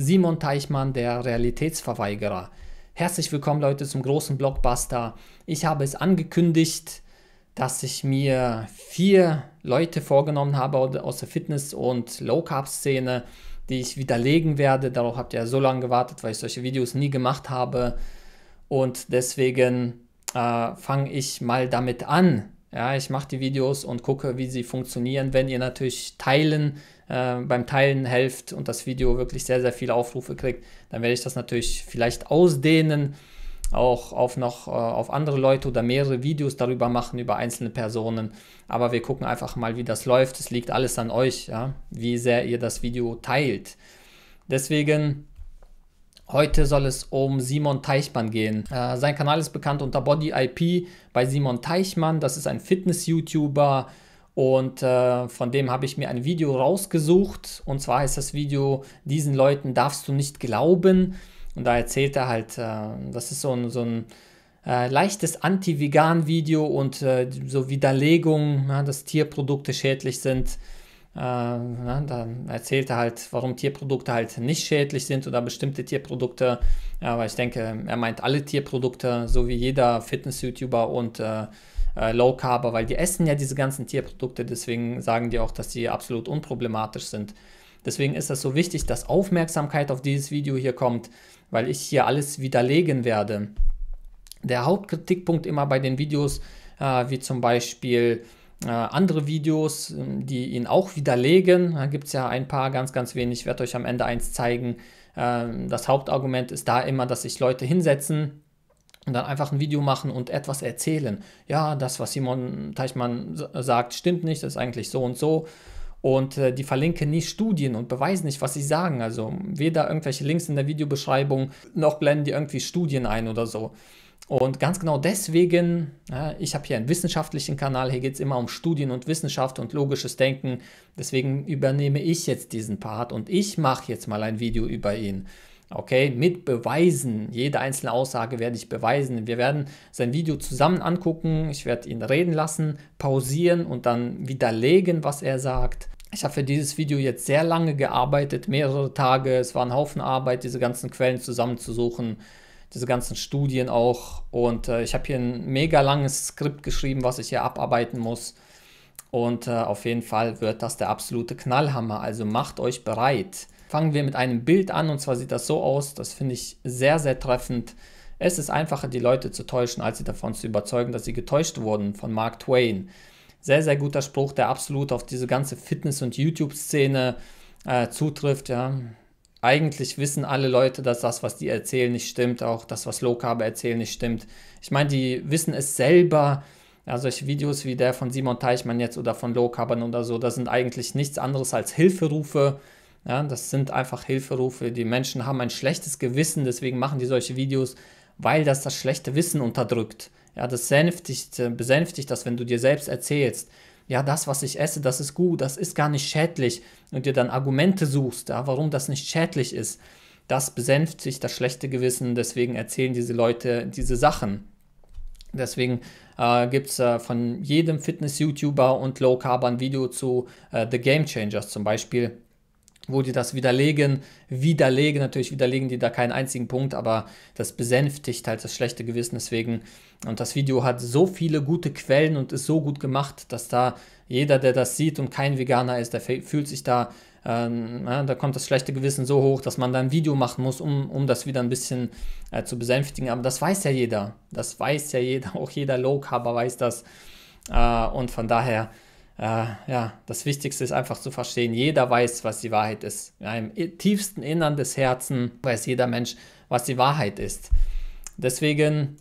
Simon Teichmann, der Realitätsverweigerer. Herzlich willkommen Leute zum großen Blockbuster. Ich habe es angekündigt, dass ich mir vier Leute vorgenommen habe aus der Fitness- und Low-Carb-Szene, die ich widerlegen werde. Darauf habt ihr ja so lange gewartet, weil ich solche Videos nie gemacht habe. Und deswegen äh, fange ich mal damit an. Ja, ich mache die Videos und gucke, wie sie funktionieren. Wenn ihr natürlich teilen, äh, beim Teilen helft und das Video wirklich sehr, sehr viele Aufrufe kriegt, dann werde ich das natürlich vielleicht ausdehnen, auch auf noch äh, auf andere Leute oder mehrere Videos darüber machen, über einzelne Personen. Aber wir gucken einfach mal, wie das läuft. Es liegt alles an euch, ja, wie sehr ihr das Video teilt. Deswegen Heute soll es um Simon Teichmann gehen. Äh, sein Kanal ist bekannt unter Body IP bei Simon Teichmann. Das ist ein Fitness-YouTuber und äh, von dem habe ich mir ein Video rausgesucht. Und zwar heißt das Video, diesen Leuten darfst du nicht glauben. Und da erzählt er halt, äh, das ist so ein, so ein äh, leichtes Anti-Vegan-Video und äh, so Widerlegung, ja, dass Tierprodukte schädlich sind. Äh, da erzählt er halt, warum Tierprodukte halt nicht schädlich sind oder bestimmte Tierprodukte. Aber ich denke, er meint alle Tierprodukte, so wie jeder Fitness-YouTuber und äh, äh Low Carber, weil die essen ja diese ganzen Tierprodukte, deswegen sagen die auch, dass sie absolut unproblematisch sind. Deswegen ist es so wichtig, dass Aufmerksamkeit auf dieses Video hier kommt, weil ich hier alles widerlegen werde. Der Hauptkritikpunkt immer bei den Videos, äh, wie zum Beispiel äh, andere Videos, ähm, die ihn auch widerlegen. Da gibt es ja ein paar, ganz, ganz wenig. Ich werde euch am Ende eins zeigen. Ähm, das Hauptargument ist da immer, dass sich Leute hinsetzen, und dann einfach ein Video machen und etwas erzählen. Ja, das, was Simon Teichmann sagt, stimmt nicht, das ist eigentlich so und so. Und äh, die verlinken nie Studien und beweisen nicht, was sie sagen. Also weder irgendwelche Links in der Videobeschreibung, noch blenden die irgendwie Studien ein oder so. Und ganz genau deswegen, ja, ich habe hier einen wissenschaftlichen Kanal, hier geht es immer um Studien und Wissenschaft und logisches Denken. Deswegen übernehme ich jetzt diesen Part und ich mache jetzt mal ein Video über ihn. Okay, mit Beweisen. Jede einzelne Aussage werde ich beweisen. Wir werden sein Video zusammen angucken. Ich werde ihn reden lassen, pausieren und dann widerlegen, was er sagt. Ich habe für dieses Video jetzt sehr lange gearbeitet, mehrere Tage. Es war ein Haufen Arbeit, diese ganzen Quellen zusammenzusuchen diese ganzen Studien auch. Und äh, ich habe hier ein mega langes Skript geschrieben, was ich hier abarbeiten muss. Und äh, auf jeden Fall wird das der absolute Knallhammer. Also macht euch bereit. Fangen wir mit einem Bild an und zwar sieht das so aus. Das finde ich sehr, sehr treffend. Es ist einfacher, die Leute zu täuschen, als sie davon zu überzeugen, dass sie getäuscht wurden von Mark Twain. Sehr, sehr guter Spruch, der absolut auf diese ganze Fitness- und YouTube-Szene äh, zutrifft. Ja eigentlich wissen alle Leute, dass das, was die erzählen, nicht stimmt, auch das, was Low erzählen, nicht stimmt. Ich meine, die wissen es selber. Ja, solche Videos wie der von Simon Teichmann jetzt oder von Low oder so, das sind eigentlich nichts anderes als Hilferufe. Ja, das sind einfach Hilferufe. Die Menschen haben ein schlechtes Gewissen, deswegen machen die solche Videos, weil das das schlechte Wissen unterdrückt. Ja, das sänftigt, äh, besänftigt das, wenn du dir selbst erzählst ja, das, was ich esse, das ist gut, das ist gar nicht schädlich und dir dann Argumente suchst, ja, warum das nicht schädlich ist, das besänft sich das schlechte Gewissen, deswegen erzählen diese Leute diese Sachen. Deswegen äh, gibt es äh, von jedem Fitness-YouTuber und Low-Carb ein Video zu äh, The Game Changers zum Beispiel wo die das widerlegen, widerlegen, natürlich widerlegen die da keinen einzigen Punkt, aber das besänftigt halt das schlechte Gewissen deswegen. Und das Video hat so viele gute Quellen und ist so gut gemacht, dass da jeder, der das sieht und kein Veganer ist, der fühlt sich da, ähm, da kommt das schlechte Gewissen so hoch, dass man da ein Video machen muss, um, um das wieder ein bisschen äh, zu besänftigen. Aber das weiß ja jeder, das weiß ja jeder, auch jeder Low-Carber weiß das. Äh, und von daher äh, ja, das Wichtigste ist einfach zu verstehen, jeder weiß, was die Wahrheit ist. Ja, Im tiefsten Innern des Herzens weiß jeder Mensch, was die Wahrheit ist. Deswegen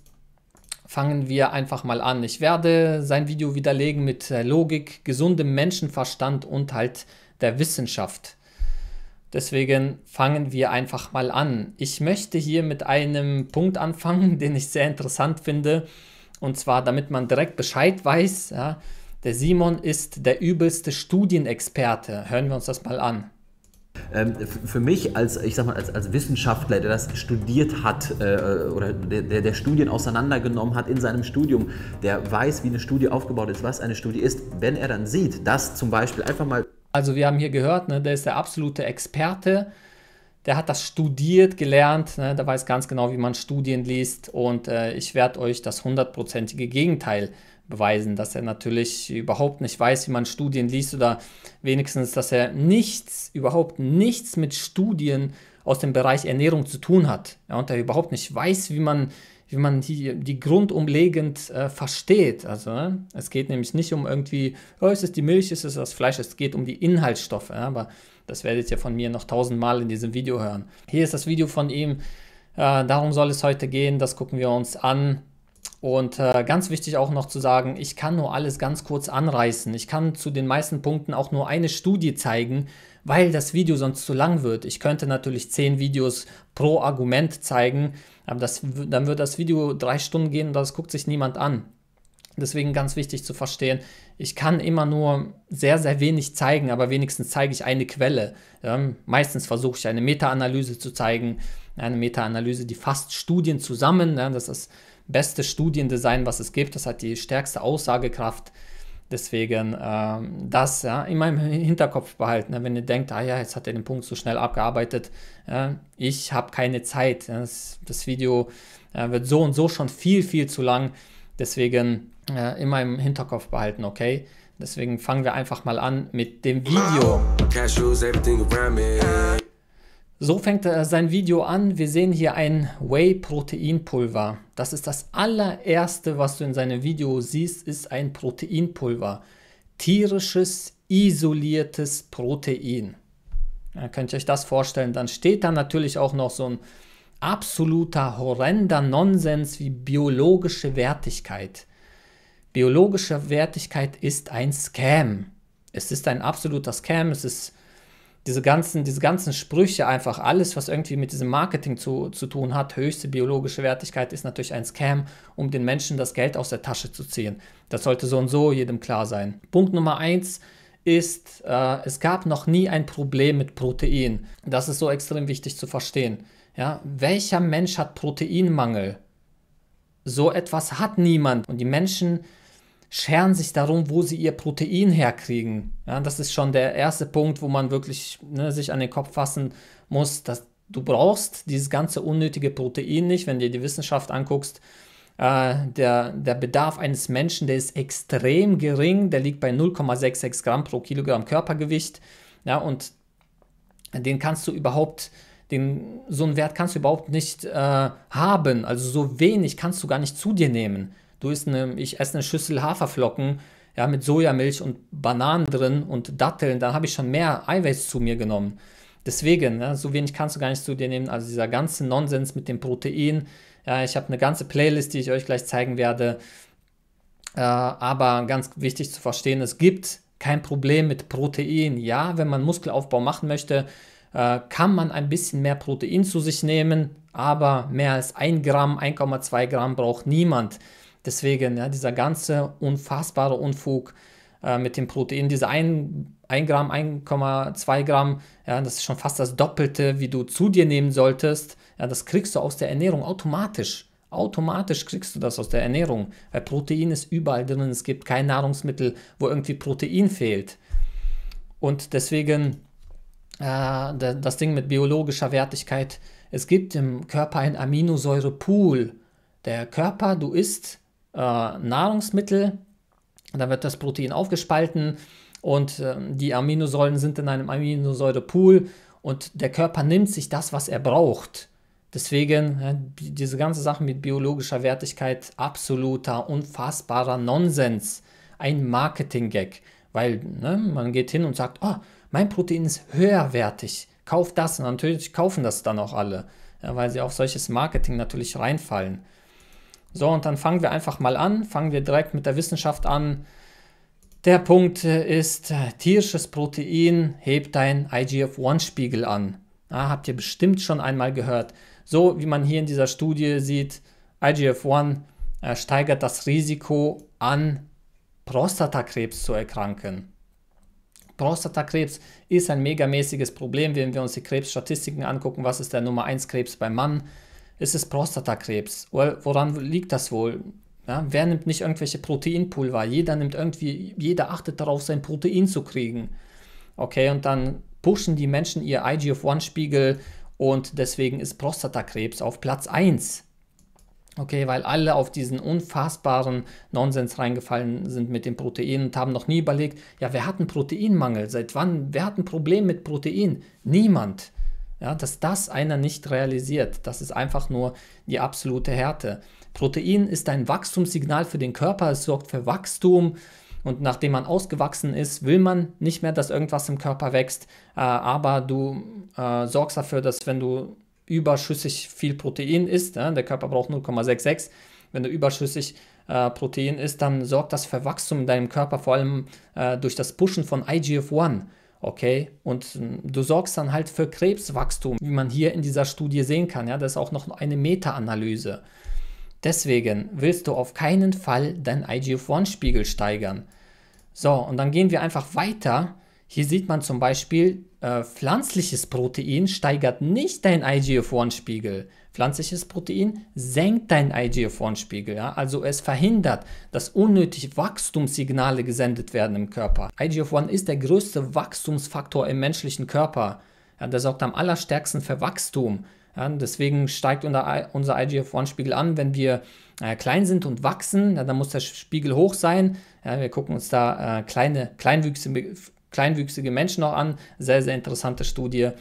fangen wir einfach mal an. Ich werde sein Video widerlegen mit äh, Logik, gesundem Menschenverstand und halt der Wissenschaft. Deswegen fangen wir einfach mal an. Ich möchte hier mit einem Punkt anfangen, den ich sehr interessant finde. Und zwar, damit man direkt Bescheid weiß, ja, der Simon ist der übelste Studienexperte. Hören wir uns das mal an. Ähm, für mich als, ich sag mal, als, als Wissenschaftler, der das studiert hat äh, oder der, der Studien auseinandergenommen hat in seinem Studium, der weiß, wie eine Studie aufgebaut ist, was eine Studie ist, wenn er dann sieht, dass zum Beispiel einfach mal. Also wir haben hier gehört, ne, der ist der absolute Experte, der hat das studiert, gelernt, ne, der weiß ganz genau, wie man Studien liest und äh, ich werde euch das hundertprozentige Gegenteil beweisen, dass er natürlich überhaupt nicht weiß, wie man Studien liest oder wenigstens, dass er nichts, überhaupt nichts mit Studien aus dem Bereich Ernährung zu tun hat ja, und er überhaupt nicht weiß, wie man wie man die, die grundumlegend äh, versteht. Also ne? es geht nämlich nicht um irgendwie, oh, ist es die Milch, ist es das Fleisch, es geht um die Inhaltsstoffe. Ja? Aber das werdet ihr von mir noch tausendmal in diesem Video hören. Hier ist das Video von ihm. Äh, darum soll es heute gehen. Das gucken wir uns an. Und äh, ganz wichtig auch noch zu sagen, ich kann nur alles ganz kurz anreißen. Ich kann zu den meisten Punkten auch nur eine Studie zeigen, weil das Video sonst zu lang wird. Ich könnte natürlich zehn Videos pro Argument zeigen, aber das, dann wird das Video drei Stunden gehen und das guckt sich niemand an. Deswegen ganz wichtig zu verstehen, ich kann immer nur sehr, sehr wenig zeigen, aber wenigstens zeige ich eine Quelle. Ähm, meistens versuche ich eine Meta-Analyse zu zeigen, eine Meta-Analyse, die fasst Studien zusammen. Ja, das ist beste Studiendesign, was es gibt. Das hat die stärkste Aussagekraft. Deswegen ähm, das ja, in meinem Hinterkopf behalten. Ne? Wenn ihr denkt, ah ja, jetzt hat er den Punkt so schnell abgearbeitet, äh, ich habe keine Zeit. Das, das Video äh, wird so und so schon viel, viel zu lang. Deswegen äh, immer im Hinterkopf behalten, okay? Deswegen fangen wir einfach mal an mit dem Video. Wow. So fängt äh, sein Video an. Wir sehen hier ein Whey-Proteinpulver. Das ist das allererste, was du in seinem Video siehst, ist ein Proteinpulver. Tierisches, isoliertes Protein. Ja, könnt ihr euch das vorstellen? Dann steht da natürlich auch noch so ein absoluter, horrender Nonsens wie biologische Wertigkeit. Biologische Wertigkeit ist ein Scam. Es ist ein absoluter Scam. Es ist diese ganzen, diese ganzen Sprüche, einfach alles, was irgendwie mit diesem Marketing zu, zu tun hat, höchste biologische Wertigkeit ist natürlich ein Scam, um den Menschen das Geld aus der Tasche zu ziehen. Das sollte so und so jedem klar sein. Punkt Nummer eins ist, äh, es gab noch nie ein Problem mit Protein. Das ist so extrem wichtig zu verstehen. Ja, welcher Mensch hat Proteinmangel? So etwas hat niemand. Und die Menschen scheren sich darum, wo sie ihr Protein herkriegen. Ja, das ist schon der erste Punkt, wo man wirklich ne, sich an den Kopf fassen muss, dass du brauchst dieses ganze unnötige Protein nicht, wenn du dir die Wissenschaft anguckst. Äh, der, der Bedarf eines Menschen, der ist extrem gering, der liegt bei 0,66 Gramm pro Kilogramm Körpergewicht. Ja, und den kannst du überhaupt, den, so einen Wert kannst du überhaupt nicht äh, haben. Also so wenig kannst du gar nicht zu dir nehmen. Du isst eine, ich esse eine Schüssel Haferflocken ja, mit Sojamilch und Bananen drin und Datteln, dann habe ich schon mehr Eiweiß zu mir genommen. Deswegen, ja, ne, so wenig kannst du gar nicht zu dir nehmen. Also dieser ganze Nonsens mit dem Protein. Ja, ich habe eine ganze Playlist, die ich euch gleich zeigen werde. Äh, aber ganz wichtig zu verstehen, es gibt kein Problem mit Protein. Ja, wenn man Muskelaufbau machen möchte, äh, kann man ein bisschen mehr Protein zu sich nehmen, aber mehr als 1 Gramm, 1,2 Gramm braucht niemand. Deswegen, ja, dieser ganze unfassbare Unfug äh, mit dem Protein, diese 1, Gramm, 1,2 Gramm, ja, das ist schon fast das Doppelte, wie du zu dir nehmen solltest. Ja, das kriegst du aus der Ernährung automatisch. Automatisch kriegst du das aus der Ernährung, weil Protein ist überall drin. Es gibt kein Nahrungsmittel, wo irgendwie Protein fehlt. Und deswegen äh, das Ding mit biologischer Wertigkeit. Es gibt im Körper einen Aminosäurepool. Der Körper, du isst äh, Nahrungsmittel. Da wird das Protein aufgespalten und äh, die Aminosäuren sind in einem Aminosäurepool und der Körper nimmt sich das, was er braucht. Deswegen ja, diese ganze Sache mit biologischer Wertigkeit absoluter, unfassbarer Nonsens. Ein Marketing-Gag, weil ne, man geht hin und sagt, oh, mein Protein ist höherwertig, kauf das. Und natürlich kaufen das dann auch alle, ja, weil sie auf solches Marketing natürlich reinfallen. So, und dann fangen wir einfach mal an. Fangen wir direkt mit der Wissenschaft an. Der Punkt ist, äh, tierisches Protein hebt deinen IGF-1-Spiegel an. Ah, habt ihr bestimmt schon einmal gehört. So wie man hier in dieser Studie sieht, IGF-1 äh, steigert das Risiko an Prostatakrebs zu erkranken. Prostatakrebs ist ein megamäßiges Problem, wenn wir uns die Krebsstatistiken angucken, was ist der Nummer 1 Krebs beim Mann, ist es Prostatakrebs? woran liegt das wohl? Ja, wer nimmt nicht irgendwelche Proteinpulver? Jeder nimmt irgendwie, jeder achtet darauf, sein Protein zu kriegen. Okay, und dann pushen die Menschen ihr IGF-1-Spiegel und deswegen ist Prostatakrebs auf Platz 1. Okay, weil alle auf diesen unfassbaren Nonsens reingefallen sind mit den Proteinen und haben noch nie überlegt, ja, wer hat einen Proteinmangel? Seit wann? Wer hat ein Problem mit Protein? Niemand. Ja, dass das einer nicht realisiert. Das ist einfach nur die absolute Härte. Protein ist ein Wachstumssignal für den Körper, es sorgt für Wachstum. Und nachdem man ausgewachsen ist, will man nicht mehr, dass irgendwas im Körper wächst. Äh, aber du äh, sorgst dafür, dass wenn du überschüssig viel Protein isst, äh, der Körper braucht 0,66, wenn du überschüssig äh, Protein isst, dann sorgt das für Wachstum in deinem Körper, vor allem äh, durch das Pushen von IGF-1. Okay, und du sorgst dann halt für Krebswachstum, wie man hier in dieser Studie sehen kann. Ja, das ist auch noch eine Meta-Analyse. Deswegen willst du auf keinen Fall deinen IGF-1-Spiegel steigern. So, und dann gehen wir einfach weiter. Hier sieht man zum Beispiel, äh, pflanzliches Protein steigert nicht deinen IGF-1-Spiegel. Pflanzliches Protein senkt deinen IGF-1-Spiegel, ja? also es verhindert, dass unnötig Wachstumssignale gesendet werden im Körper. IGF-1 ist der größte Wachstumsfaktor im menschlichen Körper. Ja, der sorgt am allerstärksten für Wachstum. Ja, deswegen steigt unser, IGF-1-Spiegel an, wenn wir äh, klein sind und wachsen, ja, dann muss der Spiegel hoch sein. Ja, wir gucken uns da äh, kleine, kleinwüchsige, kleinwüchsige Menschen noch an. Sehr, sehr interessante Studie.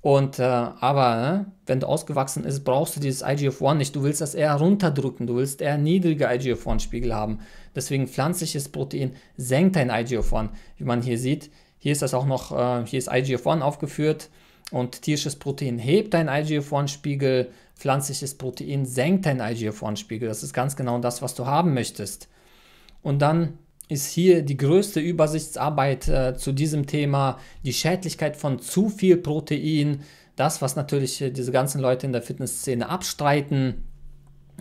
Und äh, aber äh, wenn du ausgewachsen ist, brauchst du dieses IGF-1 nicht. Du willst das eher runterdrücken, du willst eher niedrige IGF-1-Spiegel haben. Deswegen pflanzliches Protein senkt dein IGF-1. Wie man hier sieht, hier ist das auch noch, äh, hier ist IGF-1 aufgeführt und tierisches Protein hebt dein IGF-1-Spiegel, pflanzliches Protein senkt dein IGF-1-Spiegel. Das ist ganz genau das, was du haben möchtest. Und dann ist hier die größte Übersichtsarbeit äh, zu diesem Thema die Schädlichkeit von zu viel Protein. Das, was natürlich äh, diese ganzen Leute in der Fitnessszene abstreiten.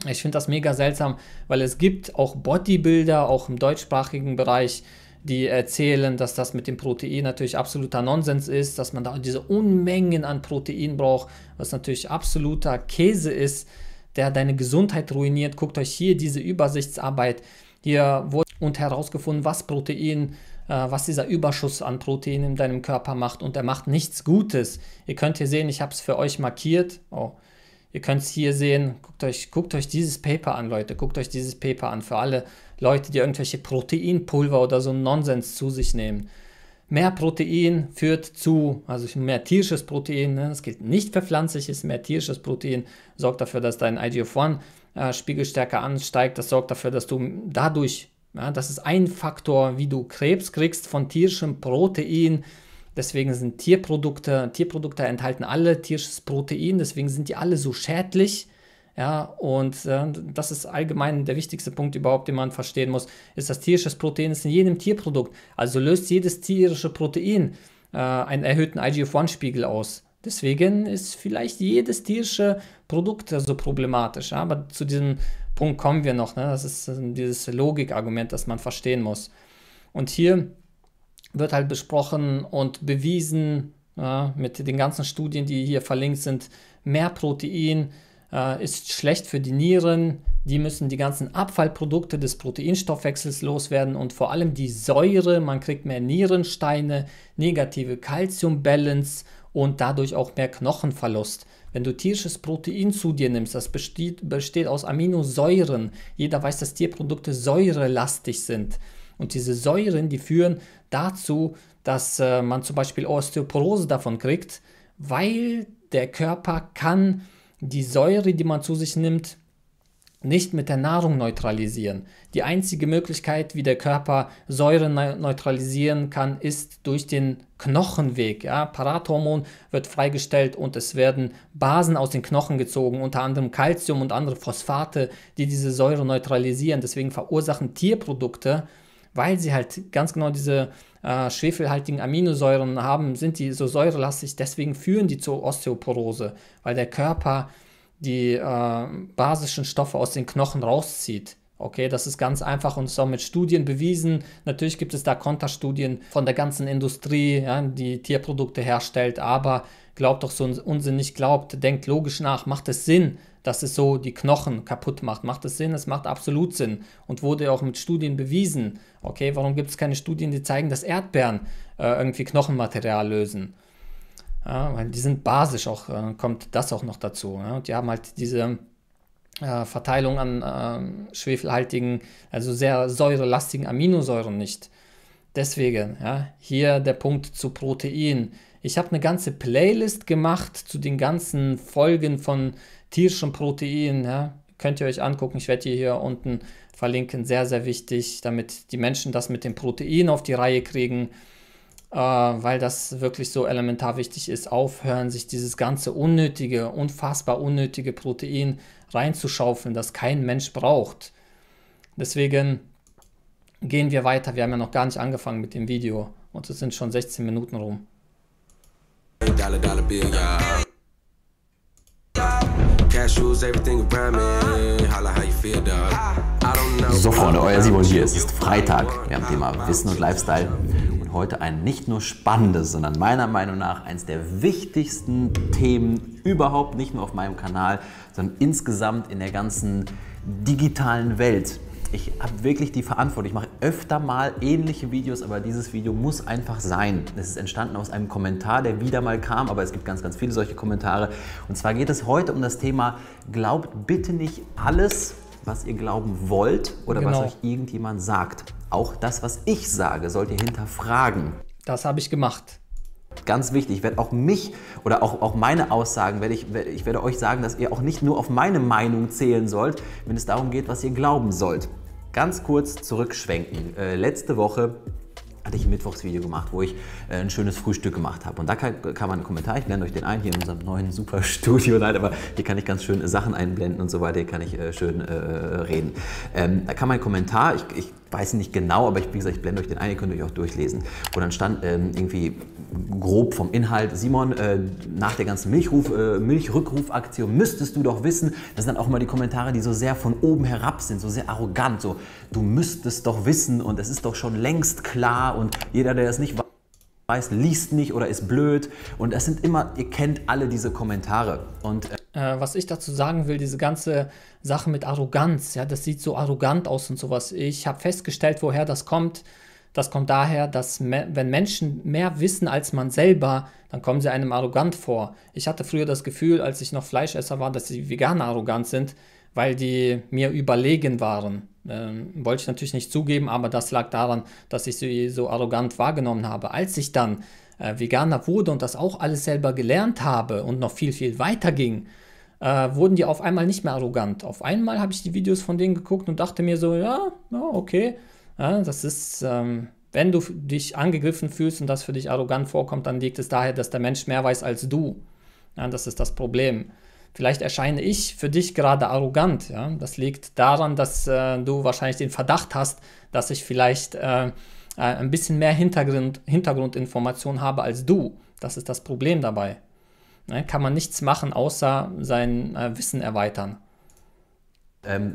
Ich finde das mega seltsam, weil es gibt auch Bodybuilder, auch im deutschsprachigen Bereich, die erzählen, dass das mit dem Protein natürlich absoluter Nonsens ist, dass man da diese Unmengen an Protein braucht, was natürlich absoluter Käse ist, der deine Gesundheit ruiniert. Guckt euch hier diese Übersichtsarbeit an hier wurde und herausgefunden, was Protein, äh, was dieser Überschuss an Protein in deinem Körper macht und er macht nichts Gutes. Ihr könnt hier sehen, ich habe es für euch markiert. Oh. Ihr könnt es hier sehen, guckt euch, guckt euch dieses Paper an, Leute, guckt euch dieses Paper an für alle Leute, die irgendwelche Proteinpulver oder so Nonsens zu sich nehmen. Mehr Protein führt zu, also mehr tierisches Protein, ne? das gilt nicht für pflanzliches, mehr tierisches Protein sorgt dafür, dass dein IGF-1 äh, Spiegelstärke ansteigt. Das sorgt dafür, dass du dadurch, ja, das ist ein Faktor, wie du Krebs kriegst von tierischem Protein. Deswegen sind Tierprodukte, Tierprodukte enthalten alle tierisches Protein, deswegen sind die alle so schädlich. Ja, und äh, das ist allgemein der wichtigste Punkt überhaupt, den man verstehen muss, ist, dass tierisches Protein ist in jedem Tierprodukt. Also löst jedes tierische Protein äh, einen erhöhten IGF-1-Spiegel aus. Deswegen ist vielleicht jedes tierische Produkt so problematisch. Aber zu diesem Punkt kommen wir noch. Ne? Das ist äh, dieses Logikargument, das man verstehen muss. Und hier wird halt besprochen und bewiesen ja, mit den ganzen Studien, die hier verlinkt sind, mehr Protein äh, ist schlecht für die Nieren. Die müssen die ganzen Abfallprodukte des Proteinstoffwechsels loswerden und vor allem die Säure. Man kriegt mehr Nierensteine, negative Calcium-Balance und dadurch auch mehr Knochenverlust. Wenn du tierisches Protein zu dir nimmst, das besteht, besteht aus Aminosäuren. Jeder weiß, dass Tierprodukte säurelastig sind. Und diese Säuren, die führen dazu, dass äh, man zum Beispiel Osteoporose davon kriegt, weil der Körper kann die Säure, die man zu sich nimmt, nicht mit der Nahrung neutralisieren. Die einzige Möglichkeit, wie der Körper Säure neutralisieren kann, ist durch den Knochenweg. Ja? Parathormon wird freigestellt und es werden Basen aus den Knochen gezogen, unter anderem Calcium und andere Phosphate, die diese Säure neutralisieren. Deswegen verursachen Tierprodukte, weil sie halt ganz genau diese äh, schwefelhaltigen Aminosäuren haben, sind die so säurelastig. Deswegen führen die zur Osteoporose, weil der Körper die äh, basischen Stoffe aus den Knochen rauszieht. Okay, das ist ganz einfach und ist auch mit Studien bewiesen. Natürlich gibt es da Konterstudien von der ganzen Industrie, ja, die Tierprodukte herstellt, aber glaubt doch so Unsinn nicht, glaubt, denkt logisch nach, macht es Sinn, dass es so die Knochen kaputt macht? Macht es Sinn? Es macht absolut Sinn und wurde auch mit Studien bewiesen. Okay, warum gibt es keine Studien, die zeigen, dass Erdbeeren äh, irgendwie Knochenmaterial lösen? Ja, weil die sind basisch auch, äh, kommt das auch noch dazu. Ja? Und die haben halt diese äh, Verteilung an äh, schwefelhaltigen, also sehr säurelastigen Aminosäuren nicht. Deswegen, ja, hier der Punkt zu Protein. Ich habe eine ganze Playlist gemacht zu den ganzen Folgen von tierischen Proteinen. Ja. Könnt ihr euch angucken, ich werde hier unten verlinken. Sehr, sehr wichtig, damit die Menschen das mit dem Protein auf die Reihe kriegen äh, weil das wirklich so elementar wichtig ist, aufhören, sich dieses ganze unnötige, unfassbar unnötige Protein reinzuschaufeln, das kein Mensch braucht. Deswegen gehen wir weiter. Wir haben ja noch gar nicht angefangen mit dem Video und es sind schon 16 Minuten rum. So Freunde, euer Simon hier. Es ist Freitag. Wir haben Thema Wissen und Lifestyle heute ein nicht nur spannendes, sondern meiner Meinung nach eines der wichtigsten Themen überhaupt, nicht nur auf meinem Kanal, sondern insgesamt in der ganzen digitalen Welt. Ich habe wirklich die Verantwortung. Ich mache öfter mal ähnliche Videos, aber dieses Video muss einfach sein. Es ist entstanden aus einem Kommentar, der wieder mal kam, aber es gibt ganz, ganz viele solche Kommentare. Und zwar geht es heute um das Thema, glaubt bitte nicht alles, was ihr glauben wollt oder genau. was euch irgendjemand sagt. Auch das, was ich sage, sollt ihr hinterfragen. Das habe ich gemacht. Ganz wichtig, ich werde auch mich oder auch, auch meine Aussagen, werde ich, ich werde euch sagen, dass ihr auch nicht nur auf meine Meinung zählen sollt, wenn es darum geht, was ihr glauben sollt. Ganz kurz zurückschwenken. Äh, letzte Woche hatte ich ein Mittwochsvideo gemacht, wo ich äh, ein schönes Frühstück gemacht habe. Und da kann, kann man einen Kommentar, ich blende euch den ein, hier in unserem neuen super Studio. Nein, aber hier kann ich ganz schön Sachen einblenden und so weiter, hier kann ich äh, schön äh, äh reden. Ähm, da kann man einen Kommentar, ich, ich weiß nicht genau, aber ich, wie gesagt, ich blende euch den ein, ihr könnt euch auch durchlesen. Und dann stand ähm, irgendwie grob vom Inhalt, Simon, äh, nach der ganzen Milchruf, äh, Milchrückrufaktion müsstest du doch wissen, das sind dann auch immer die Kommentare, die so sehr von oben herab sind, so sehr arrogant, so du müsstest doch wissen und es ist doch schon längst klar und jeder, der das nicht weiß, liest nicht oder ist blöd. Und es sind immer, ihr kennt alle diese Kommentare. Und äh, äh was ich dazu sagen will, diese ganze Sache mit Arroganz, ja, das sieht so arrogant aus und sowas. Ich habe festgestellt, woher das kommt. Das kommt daher, dass wenn Menschen mehr wissen als man selber, dann kommen sie einem arrogant vor. Ich hatte früher das Gefühl, als ich noch Fleischesser war, dass die Veganer arrogant sind, weil die mir überlegen waren. Ähm, wollte ich natürlich nicht zugeben, aber das lag daran, dass ich sie so arrogant wahrgenommen habe. Als ich dann äh, Veganer wurde und das auch alles selber gelernt habe und noch viel, viel weiter ging, äh, wurden die auf einmal nicht mehr arrogant. Auf einmal habe ich die Videos von denen geguckt und dachte mir so, ja, ja okay ja, das ist, ähm, wenn du dich angegriffen fühlst und das für dich arrogant vorkommt, dann liegt es daher, dass der Mensch mehr weiß als du. Ja, das ist das Problem. Vielleicht erscheine ich für dich gerade arrogant. Ja? Das liegt daran, dass äh, du wahrscheinlich den Verdacht hast, dass ich vielleicht äh, äh ein bisschen mehr Hintergrund, Hintergrundinformation habe als du. Das ist das Problem dabei. Ne? Kann man nichts machen, außer sein äh, Wissen erweitern. Ähm,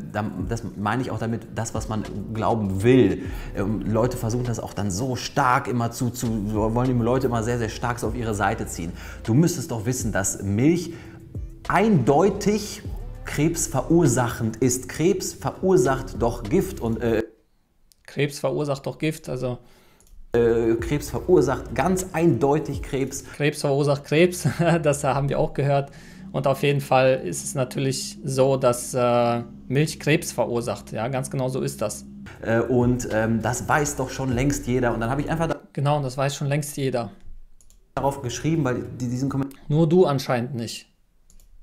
das meine ich auch damit, das, was man glauben will. Ähm, Leute versuchen das auch dann so stark immer zu, zu wollen die Leute immer sehr, sehr stark so auf ihre Seite ziehen. Du müsstest doch wissen, dass Milch eindeutig krebsverursachend ist. Krebs verursacht doch Gift und... Äh, Krebs verursacht doch Gift, also... Äh, Krebs verursacht ganz eindeutig Krebs. Krebs verursacht Krebs, das haben wir auch gehört. Und auf jeden Fall ist es natürlich so, dass äh, Milch Krebs verursacht. Ja, ganz genau so ist das. Äh, und ähm, das weiß doch schon längst jeder. Und dann habe ich einfach. Da genau, das weiß schon längst jeder. Darauf geschrieben, weil die, diesen Kommentar. Nur du anscheinend nicht.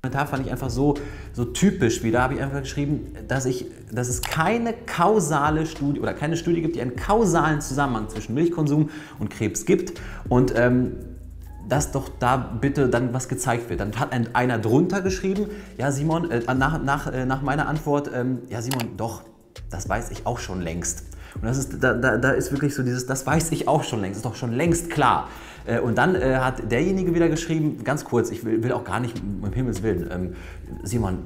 Kommentar fand ich einfach so, so typisch wieder. Habe ich einfach geschrieben, dass, ich, dass es keine kausale Studie oder keine Studie gibt, die einen kausalen Zusammenhang zwischen Milchkonsum und Krebs gibt. Und ähm, dass doch da bitte dann was gezeigt wird. Dann hat ein, einer drunter geschrieben, ja Simon, äh, nach, nach, äh, nach meiner Antwort, ähm, ja Simon, doch, das weiß ich auch schon längst. Und das ist, da, da, da ist wirklich so dieses, das weiß ich auch schon längst, ist doch schon längst klar. Äh, und dann äh, hat derjenige wieder geschrieben, ganz kurz, ich will, will auch gar nicht, um Himmels Willen, ähm, Simon,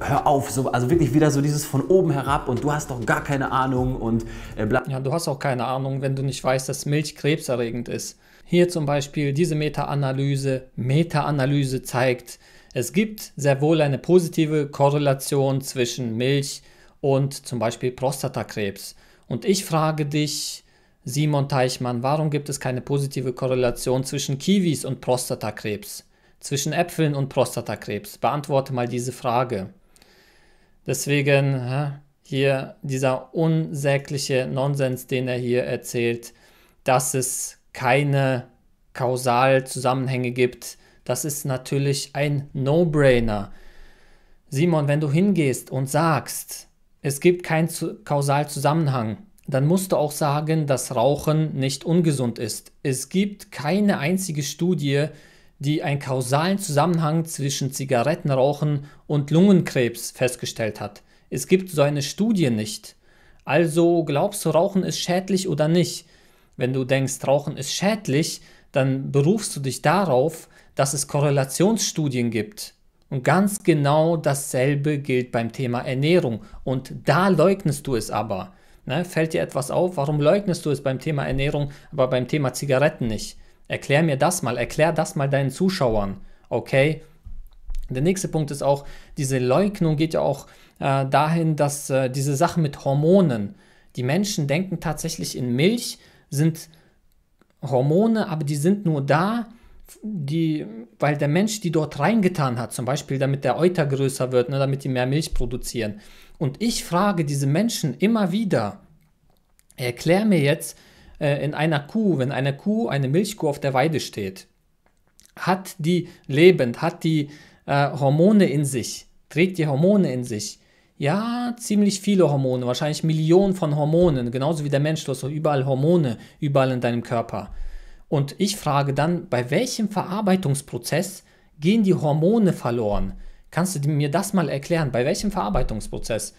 hör auf, so, also wirklich wieder so dieses von oben herab und du hast doch gar keine Ahnung und äh, bla. Ja, du hast auch keine Ahnung, wenn du nicht weißt, dass Milch krebserregend ist. Hier zum Beispiel diese Meta-Analyse. Meta-Analyse zeigt, es gibt sehr wohl eine positive Korrelation zwischen Milch und zum Beispiel Prostatakrebs. Und ich frage dich, Simon Teichmann, warum gibt es keine positive Korrelation zwischen Kiwis und Prostatakrebs? Zwischen Äpfeln und Prostatakrebs? Beantworte mal diese Frage. Deswegen hier dieser unsägliche Nonsens, den er hier erzählt, dass es keine Kausalzusammenhänge gibt. Das ist natürlich ein No-Brainer. Simon, wenn du hingehst und sagst, es gibt keinen Kausalzusammenhang, dann musst du auch sagen, dass Rauchen nicht ungesund ist. Es gibt keine einzige Studie, die einen kausalen Zusammenhang zwischen Zigarettenrauchen und Lungenkrebs festgestellt hat. Es gibt so eine Studie nicht. Also glaubst du, Rauchen ist schädlich oder nicht? wenn du denkst, Rauchen ist schädlich, dann berufst du dich darauf, dass es Korrelationsstudien gibt. Und ganz genau dasselbe gilt beim Thema Ernährung. Und da leugnest du es aber. Ne? Fällt dir etwas auf? Warum leugnest du es beim Thema Ernährung, aber beim Thema Zigaretten nicht? Erklär mir das mal, erklär das mal deinen Zuschauern. Okay? Der nächste Punkt ist auch, diese Leugnung geht ja auch äh, dahin, dass äh, diese Sache mit Hormonen, die Menschen denken tatsächlich in Milch sind Hormone, aber die sind nur da, die, weil der Mensch die dort reingetan hat, zum Beispiel damit der Euter größer wird, ne, damit die mehr Milch produzieren. Und ich frage diese Menschen immer wieder, erklär mir jetzt äh, in einer Kuh, wenn eine Kuh, eine Milchkuh auf der Weide steht, hat die lebend, hat die äh, Hormone in sich, trägt die Hormone in sich, ja, ziemlich viele Hormone, wahrscheinlich Millionen von Hormonen, genauso wie der Mensch, du hast auch überall Hormone, überall in deinem Körper. Und ich frage dann, bei welchem Verarbeitungsprozess gehen die Hormone verloren? Kannst du mir das mal erklären? Bei welchem Verarbeitungsprozess?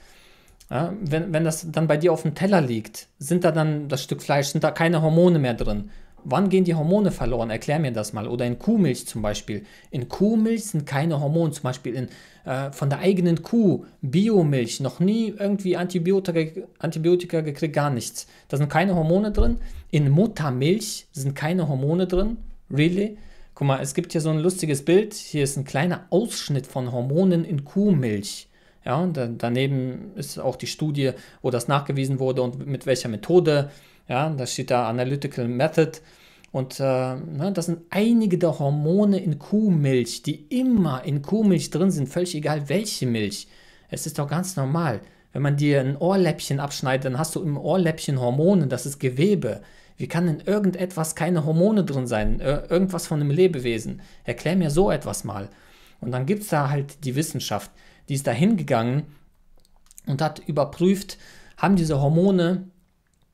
Ja, wenn, wenn das dann bei dir auf dem Teller liegt, sind da dann das Stück Fleisch, sind da keine Hormone mehr drin? Wann gehen die Hormone verloren? Erklär mir das mal. Oder in Kuhmilch zum Beispiel. In Kuhmilch sind keine Hormone, zum Beispiel in, äh, von der eigenen Kuh, Biomilch, noch nie irgendwie Antibiotika, Antibiotika gekriegt, gar nichts. Da sind keine Hormone drin. In Muttermilch sind keine Hormone drin. Really? Guck mal, es gibt hier so ein lustiges Bild. Hier ist ein kleiner Ausschnitt von Hormonen in Kuhmilch. Ja, und daneben ist auch die Studie, wo das nachgewiesen wurde und mit welcher Methode ja, da steht da Analytical Method. Und äh, ne, das sind einige der Hormone in Kuhmilch, die immer in Kuhmilch drin sind, völlig egal welche Milch. Es ist doch ganz normal. Wenn man dir ein Ohrläppchen abschneidet, dann hast du im Ohrläppchen Hormone, das ist Gewebe. Wie kann denn irgendetwas keine Hormone drin sein? Äh, irgendwas von einem Lebewesen? Erklär mir so etwas mal. Und dann gibt es da halt die Wissenschaft, die ist da hingegangen und hat überprüft, haben diese Hormone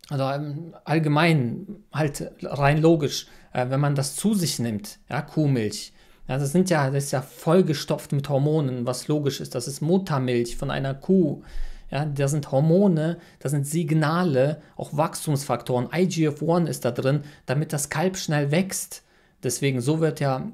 also ähm, allgemein halt rein logisch, äh, wenn man das zu sich nimmt, ja, Kuhmilch, ja, das sind ja, das ist ja vollgestopft mit Hormonen, was logisch ist. Das ist Muttermilch von einer Kuh. Ja, da sind Hormone, da sind Signale, auch Wachstumsfaktoren. IGF-1 ist da drin, damit das Kalb schnell wächst. Deswegen, so wird ja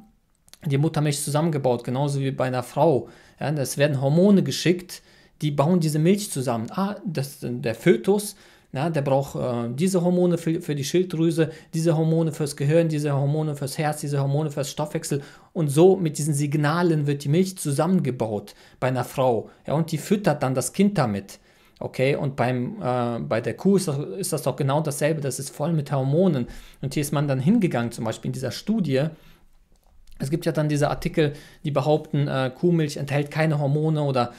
die Muttermilch zusammengebaut, genauso wie bei einer Frau. Ja, es werden Hormone geschickt, die bauen diese Milch zusammen. Ah, das, der Fötus na, der braucht äh, diese Hormone für, für, die Schilddrüse, diese Hormone fürs Gehirn, diese Hormone fürs Herz, diese Hormone fürs Stoffwechsel. Und so mit diesen Signalen wird die Milch zusammengebaut bei einer Frau. Ja, und die füttert dann das Kind damit. Okay, und beim, äh, bei der Kuh ist das, ist das doch genau dasselbe. Das ist voll mit Hormonen. Und hier ist man dann hingegangen, zum Beispiel in dieser Studie, es gibt ja dann diese Artikel, die behaupten, äh, Kuhmilch enthält keine Hormone oder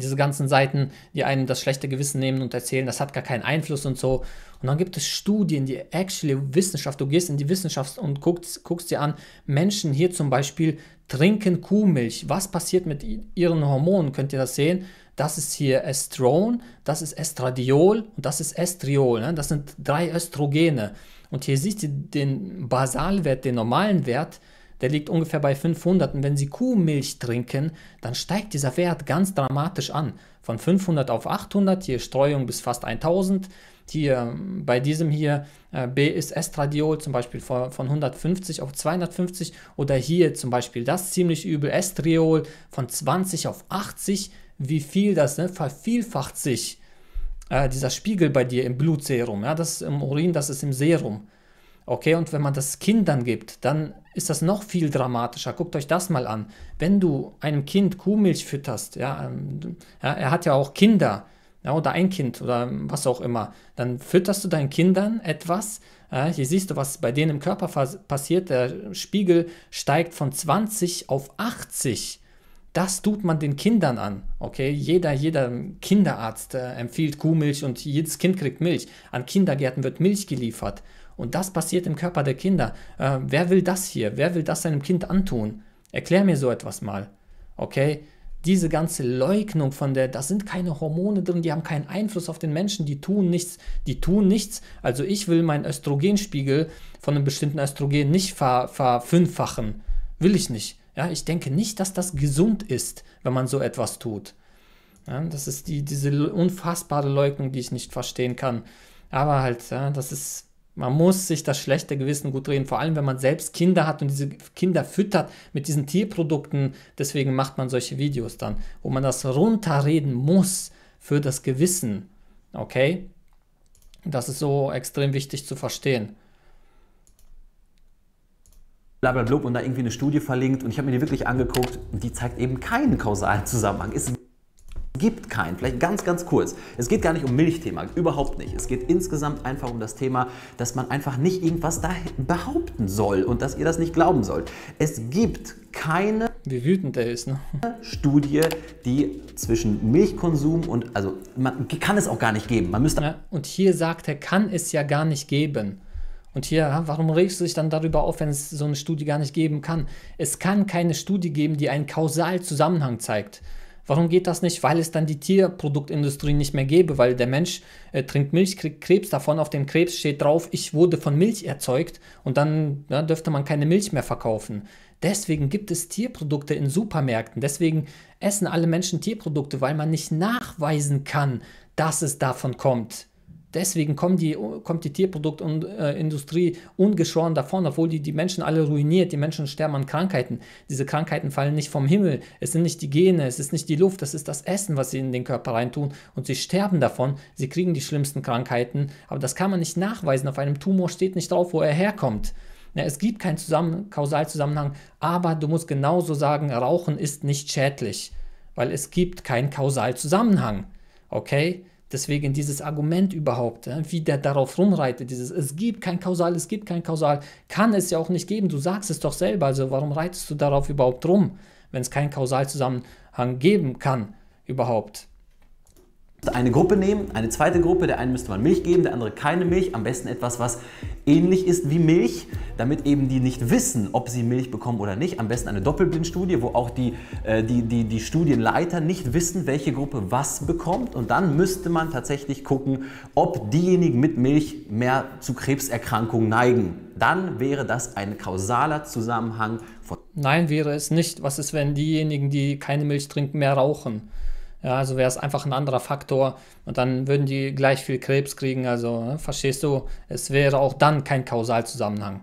diese ganzen Seiten, die einem das schlechte Gewissen nehmen und erzählen, das hat gar keinen Einfluss und so. Und dann gibt es Studien, die actually Wissenschaft, du gehst in die Wissenschaft und guckst, guckst dir an, Menschen hier zum Beispiel trinken Kuhmilch. Was passiert mit ihren Hormonen? Könnt ihr das sehen? Das ist hier Estron, das ist Estradiol und das ist Estriol. Ne? Das sind drei Östrogene. Und hier siehst du den Basalwert, den normalen Wert der liegt ungefähr bei 500 und wenn Sie Kuhmilch trinken, dann steigt dieser Wert ganz dramatisch an. Von 500 auf 800, hier Streuung bis fast 1000. Hier ähm, bei diesem hier äh, B ist Estradiol zum Beispiel von 150 auf 250 oder hier zum Beispiel das ziemlich übel Estriol von 20 auf 80. Wie viel das ne, vervielfacht sich äh, dieser Spiegel bei dir im Blutserum, ja, das ist im Urin, das ist im Serum. Okay, und wenn man das Kindern gibt, dann ist das noch viel dramatischer. Guckt euch das mal an. Wenn du einem Kind Kuhmilch fütterst, ähm, ja, er hat ja auch Kinder, ja, oder ein Kind oder was auch immer, dann fütterst du deinen Kindern etwas. Ja, hier siehst du, was bei denen im Körper passiert. Der Spiegel steigt von 20 auf 80. Das tut man den Kindern an. Okay, jeder, jeder Kinderarzt äh, empfiehlt Kuhmilch und jedes Kind kriegt Milch. An Kindergärten wird Milch geliefert. Und das passiert im Körper der Kinder. Äh, wer will das hier? Wer will das seinem Kind antun? Erklär mir so etwas mal. Okay? Diese ganze Leugnung von der, da sind keine Hormone drin, die haben keinen Einfluss auf den Menschen, die tun nichts, die tun nichts. Also ich will meinen Östrogenspiegel von einem bestimmten Östrogen nicht ver, verfünffachen. Will ich nicht. Ja, ich denke nicht, dass das gesund ist, wenn man so etwas tut. Ja, das ist die, diese unfassbare Leugnung, die ich nicht verstehen kann. Aber halt, ja, das ist man muss sich das schlechte Gewissen gut reden, vor allem wenn man selbst Kinder hat und diese Kinder füttert mit diesen Tierprodukten. Deswegen macht man solche Videos dann, wo man das runterreden muss für das Gewissen. Okay? Das ist so extrem wichtig zu verstehen blablabla und da irgendwie eine Studie verlinkt und ich habe mir die wirklich angeguckt und die zeigt eben keinen kausalen Zusammenhang. Ist gibt kein, Vielleicht ganz, ganz kurz. Es geht gar nicht um Milchthema, überhaupt nicht. Es geht insgesamt einfach um das Thema, dass man einfach nicht irgendwas da behaupten soll und dass ihr das nicht glauben sollt. Es gibt keine wie wütend der ist, ne? Studie, die zwischen Milchkonsum und also man kann es auch gar nicht geben. Man müsste ja, und hier sagt er, kann es ja gar nicht geben. Und hier, warum regst du dich dann darüber auf, wenn es so eine Studie gar nicht geben kann? Es kann keine Studie geben, die einen kausalen Zusammenhang zeigt. Warum geht das nicht? Weil es dann die Tierproduktindustrie nicht mehr gäbe, weil der Mensch äh, trinkt Milch, kriegt Krebs davon, auf dem Krebs steht drauf, ich wurde von Milch erzeugt und dann ja, dürfte man keine Milch mehr verkaufen. Deswegen gibt es Tierprodukte in Supermärkten, deswegen essen alle Menschen Tierprodukte, weil man nicht nachweisen kann, dass es davon kommt. Deswegen kommt die, kommt die Tierproduktindustrie äh, ungeschoren davon, obwohl die, die Menschen alle ruiniert. Die Menschen sterben an Krankheiten. Diese Krankheiten fallen nicht vom Himmel. Es sind nicht die Gene, es ist nicht die Luft, das ist das Essen, was sie in den Körper reintun. Und sie sterben davon. Sie kriegen die schlimmsten Krankheiten. Aber das kann man nicht nachweisen. Auf einem Tumor steht nicht drauf, wo er herkommt. Ja, es gibt keinen Zusammen Kausalzusammenhang. Aber du musst genauso sagen, Rauchen ist nicht schädlich. Weil es gibt keinen Kausalzusammenhang. Okay? Deswegen dieses Argument überhaupt, wie der darauf rumreitet, dieses es gibt kein Kausal, es gibt kein Kausal, kann es ja auch nicht geben. Du sagst es doch selber, also warum reitest du darauf überhaupt rum, wenn es keinen Kausalzusammenhang geben kann überhaupt? Eine Gruppe nehmen, eine zweite Gruppe, der einen müsste man Milch geben, der andere keine Milch, am besten etwas, was ähnlich ist wie Milch, damit eben die nicht wissen, ob sie Milch bekommen oder nicht. Am besten eine Doppelblindstudie, wo auch die, äh, die, die, die Studienleiter nicht wissen, welche Gruppe was bekommt. Und dann müsste man tatsächlich gucken, ob diejenigen mit Milch mehr zu Krebserkrankungen neigen. Dann wäre das ein kausaler Zusammenhang von. Nein, wäre es nicht. Was ist, wenn diejenigen, die keine Milch trinken, mehr rauchen? Ja, also wäre es einfach ein anderer Faktor und dann würden die gleich viel Krebs kriegen. Also ne, verstehst du, es wäre auch dann kein Kausalzusammenhang.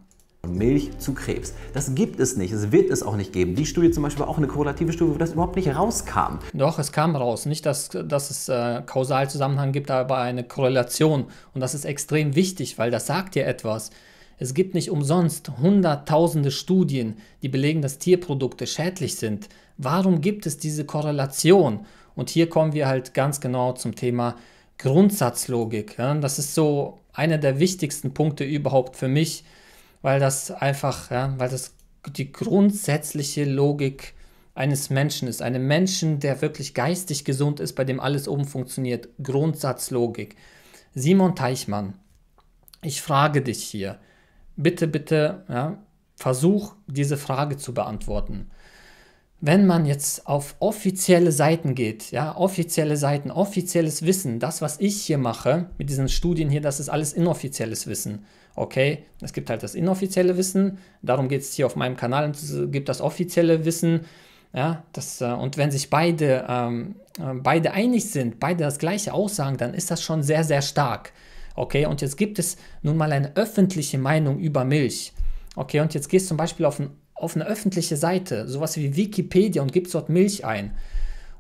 Milch zu Krebs. Das gibt es nicht, es wird es auch nicht geben. Die Studie zum Beispiel war auch eine korrelative Studie, wo das überhaupt nicht rauskam. Doch, es kam raus. Nicht, dass, dass es äh, Kausalzusammenhang gibt, aber eine Korrelation. Und das ist extrem wichtig, weil das sagt dir etwas. Es gibt nicht umsonst hunderttausende Studien, die belegen, dass Tierprodukte schädlich sind. Warum gibt es diese Korrelation? Und hier kommen wir halt ganz genau zum Thema Grundsatzlogik. Ja? Das ist so einer der wichtigsten Punkte überhaupt für mich, weil das einfach, ja, weil das die grundsätzliche Logik eines Menschen ist. Einem Menschen, der wirklich geistig gesund ist, bei dem alles oben funktioniert. Grundsatzlogik. Simon Teichmann, ich frage dich hier, bitte, bitte, ja, versuch diese Frage zu beantworten wenn man jetzt auf offizielle Seiten geht, ja, offizielle Seiten, offizielles Wissen, das, was ich hier mache mit diesen Studien hier, das ist alles inoffizielles Wissen. Okay, es gibt halt das inoffizielle Wissen, darum geht es hier auf meinem Kanal es gibt das offizielle Wissen. Ja, das, äh, und wenn sich beide, ähm, äh, beide einig sind, beide das gleiche aussagen, dann ist das schon sehr, sehr stark. Okay, und jetzt gibt es nun mal eine öffentliche Meinung über Milch. Okay, und jetzt gehst du zum Beispiel auf ein auf eine öffentliche Seite, sowas wie Wikipedia und gibst dort Milch ein.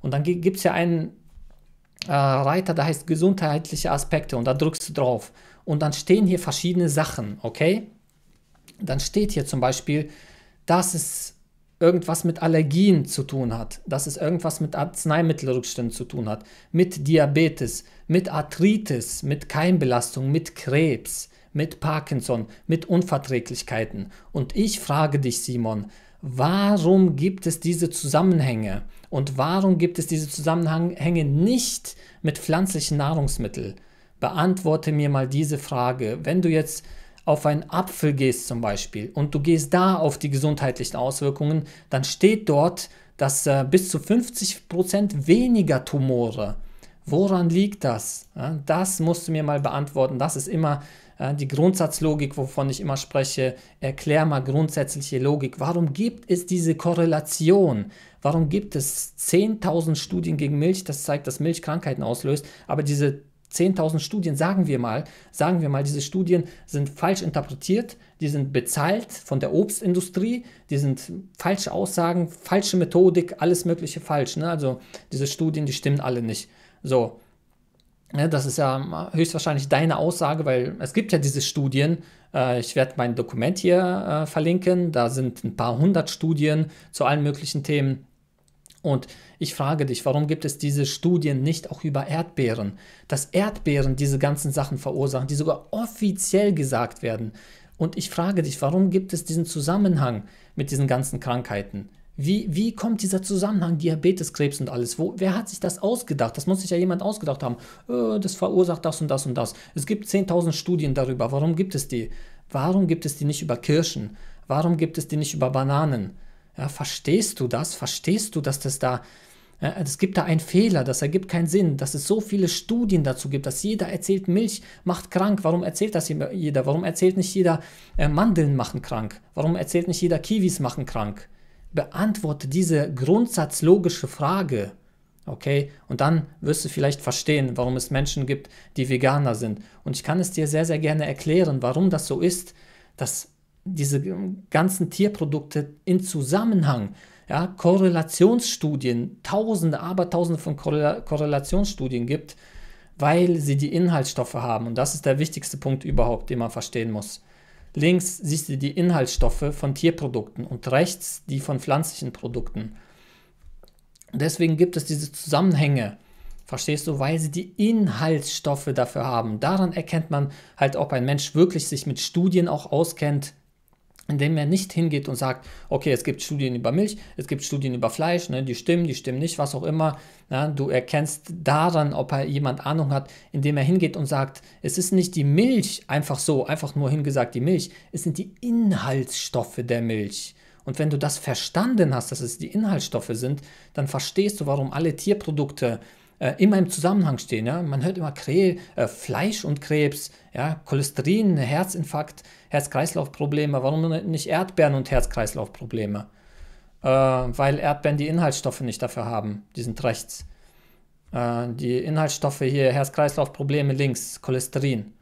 Und dann gibt es ja einen äh, Reiter, der heißt gesundheitliche Aspekte und da drückst du drauf. Und dann stehen hier verschiedene Sachen, okay? Dann steht hier zum Beispiel, dass es irgendwas mit Allergien zu tun hat, dass es irgendwas mit Arzneimittelrückständen zu tun hat, mit Diabetes, mit Arthritis, mit Keimbelastung, mit Krebs, mit Parkinson, mit Unverträglichkeiten. Und ich frage dich, Simon, warum gibt es diese Zusammenhänge? Und warum gibt es diese Zusammenhänge nicht mit pflanzlichen Nahrungsmitteln? Beantworte mir mal diese Frage. Wenn du jetzt auf einen Apfel gehst zum Beispiel und du gehst da auf die gesundheitlichen Auswirkungen, dann steht dort, dass äh, bis zu 50% Prozent weniger Tumore. Woran liegt das? Ja, das musst du mir mal beantworten. Das ist immer äh, die Grundsatzlogik, wovon ich immer spreche, erklär mal grundsätzliche Logik. Warum gibt es diese Korrelation? Warum gibt es 10.000 Studien gegen Milch, das zeigt, dass Milch Krankheiten auslöst, aber diese 10.000 Studien, sagen wir mal, sagen wir mal, diese Studien sind falsch interpretiert, die sind bezahlt von der Obstindustrie, die sind falsche Aussagen, falsche Methodik, alles Mögliche falsch. Ne? Also diese Studien, die stimmen alle nicht. So, ja, ne, das ist ja höchstwahrscheinlich deine Aussage, weil es gibt ja diese Studien. Äh, ich werde mein Dokument hier äh, verlinken. Da sind ein paar hundert Studien zu allen möglichen Themen. Und ich frage dich, warum gibt es diese Studien nicht auch über Erdbeeren? Dass Erdbeeren diese ganzen Sachen verursachen, die sogar offiziell gesagt werden. Und ich frage dich, warum gibt es diesen Zusammenhang mit diesen ganzen Krankheiten? Wie, wie kommt dieser Zusammenhang Diabetes, Krebs und alles? Wo, wer hat sich das ausgedacht? Das muss sich ja jemand ausgedacht haben. Äh, das verursacht das und das und das. Es gibt 10.000 Studien darüber. Warum gibt es die? Warum gibt es die nicht über Kirschen? Warum gibt es die nicht über Bananen? Ja, verstehst du das? Verstehst du, dass das da, es gibt da einen Fehler, das ergibt keinen Sinn, dass es so viele Studien dazu gibt, dass jeder erzählt, Milch macht krank. Warum erzählt das jeder? Warum erzählt nicht jeder, äh, Mandeln machen krank? Warum erzählt nicht jeder, Kiwis machen krank? beantworte diese grundsatzlogische Frage. Okay, und dann wirst du vielleicht verstehen, warum es Menschen gibt, die Veganer sind. Und ich kann es dir sehr, sehr gerne erklären, warum das so ist, dass diese ganzen Tierprodukte in Zusammenhang, ja, Korrelationsstudien, tausende, abertausende von Korrela Korrelationsstudien gibt, weil sie die Inhaltsstoffe haben. Und das ist der wichtigste Punkt überhaupt, den man verstehen muss. Links siehst du die Inhaltsstoffe von Tierprodukten und rechts die von pflanzlichen Produkten. deswegen gibt es diese Zusammenhänge, verstehst du, weil sie die Inhaltsstoffe dafür haben. Daran erkennt man halt, ob ein Mensch wirklich sich mit Studien auch auskennt indem er nicht hingeht und sagt, okay, es gibt Studien über Milch, es gibt Studien über Fleisch, ne, die stimmen, die stimmen nicht, was auch immer. Ja, du erkennst daran, ob er jemand Ahnung hat, indem er hingeht und sagt, es ist nicht die Milch einfach so, einfach nur hingesagt die Milch, es sind die Inhaltsstoffe der Milch. Und wenn du das verstanden hast, dass es die Inhaltsstoffe sind, dann verstehst du, warum alle Tierprodukte äh, immer im Zusammenhang stehen. Ja? Man hört immer Krä äh, Fleisch und Krebs, ja? Cholesterin, Herzinfarkt, Herz-Kreislauf-Probleme, warum nicht Erdbeeren und Herz-Kreislauf-Probleme? Äh, weil Erdbeeren die Inhaltsstoffe nicht dafür haben, die sind rechts. Äh, die Inhaltsstoffe hier, Herz-Kreislauf-Probleme links, Cholesterin.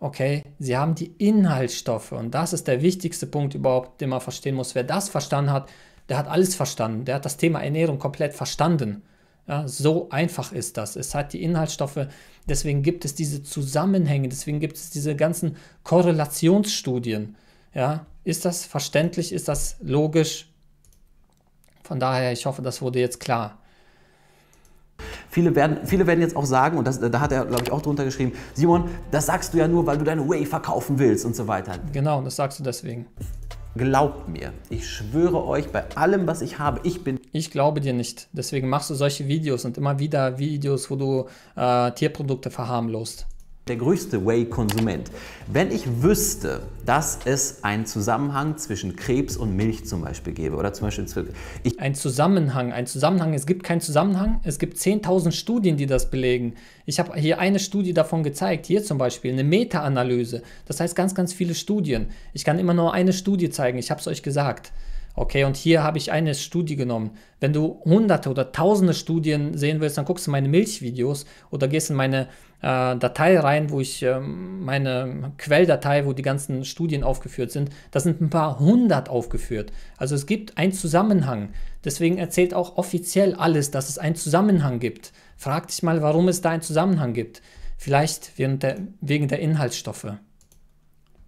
Okay, sie haben die Inhaltsstoffe und das ist der wichtigste Punkt überhaupt, den man verstehen muss. Wer das verstanden hat, der hat alles verstanden, der hat das Thema Ernährung komplett verstanden. Ja, so einfach ist das. Es hat die Inhaltsstoffe, deswegen gibt es diese Zusammenhänge, deswegen gibt es diese ganzen Korrelationsstudien. Ja, ist das verständlich? Ist das logisch? Von daher, ich hoffe, das wurde jetzt klar. Viele werden, viele werden jetzt auch sagen, und das, da hat er, glaube ich, auch drunter geschrieben, Simon, das sagst du ja nur, weil du deine Way verkaufen willst und so weiter. Genau, das sagst du deswegen. Glaubt mir, ich schwöre euch bei allem, was ich habe, ich bin. Ich glaube dir nicht. Deswegen machst du solche Videos und immer wieder Videos, wo du äh, Tierprodukte verharmlost der größte Whey-Konsument. Wenn ich wüsste, dass es einen Zusammenhang zwischen Krebs und Milch zum Beispiel gäbe oder zum Beispiel ich ein Zusammenhang, ein Zusammenhang, es gibt keinen Zusammenhang, es gibt 10.000 Studien, die das belegen. Ich habe hier eine Studie davon gezeigt, hier zum Beispiel eine Meta-Analyse, das heißt ganz, ganz viele Studien. Ich kann immer nur eine Studie zeigen, ich habe es euch gesagt. Okay, und hier habe ich eine Studie genommen. Wenn du hunderte oder tausende Studien sehen willst, dann guckst du meine Milchvideos oder gehst in meine äh, Datei rein, wo ich äh, meine Quelldatei, wo die ganzen Studien aufgeführt sind. Da sind ein paar hundert aufgeführt. Also es gibt einen Zusammenhang. Deswegen erzählt auch offiziell alles, dass es einen Zusammenhang gibt. Frag dich mal, warum es da einen Zusammenhang gibt. Vielleicht wegen der, wegen der Inhaltsstoffe.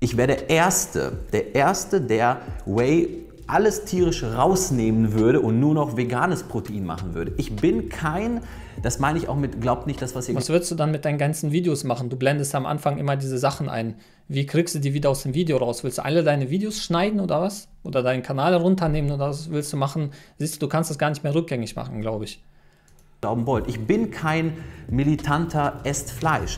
Ich werde der Erste, der Erste, der Whey alles tierische rausnehmen würde und nur noch veganes Protein machen würde. Ich bin kein, das meine ich auch mit, glaubt nicht das, was ihr... Was würdest du dann mit deinen ganzen Videos machen? Du blendest am Anfang immer diese Sachen ein. Wie kriegst du die wieder aus dem Video raus? Willst du alle deine Videos schneiden oder was? Oder deinen Kanal runternehmen oder was willst du machen? Siehst du, du kannst das gar nicht mehr rückgängig machen, glaube ich Ich bin kein militanter Esst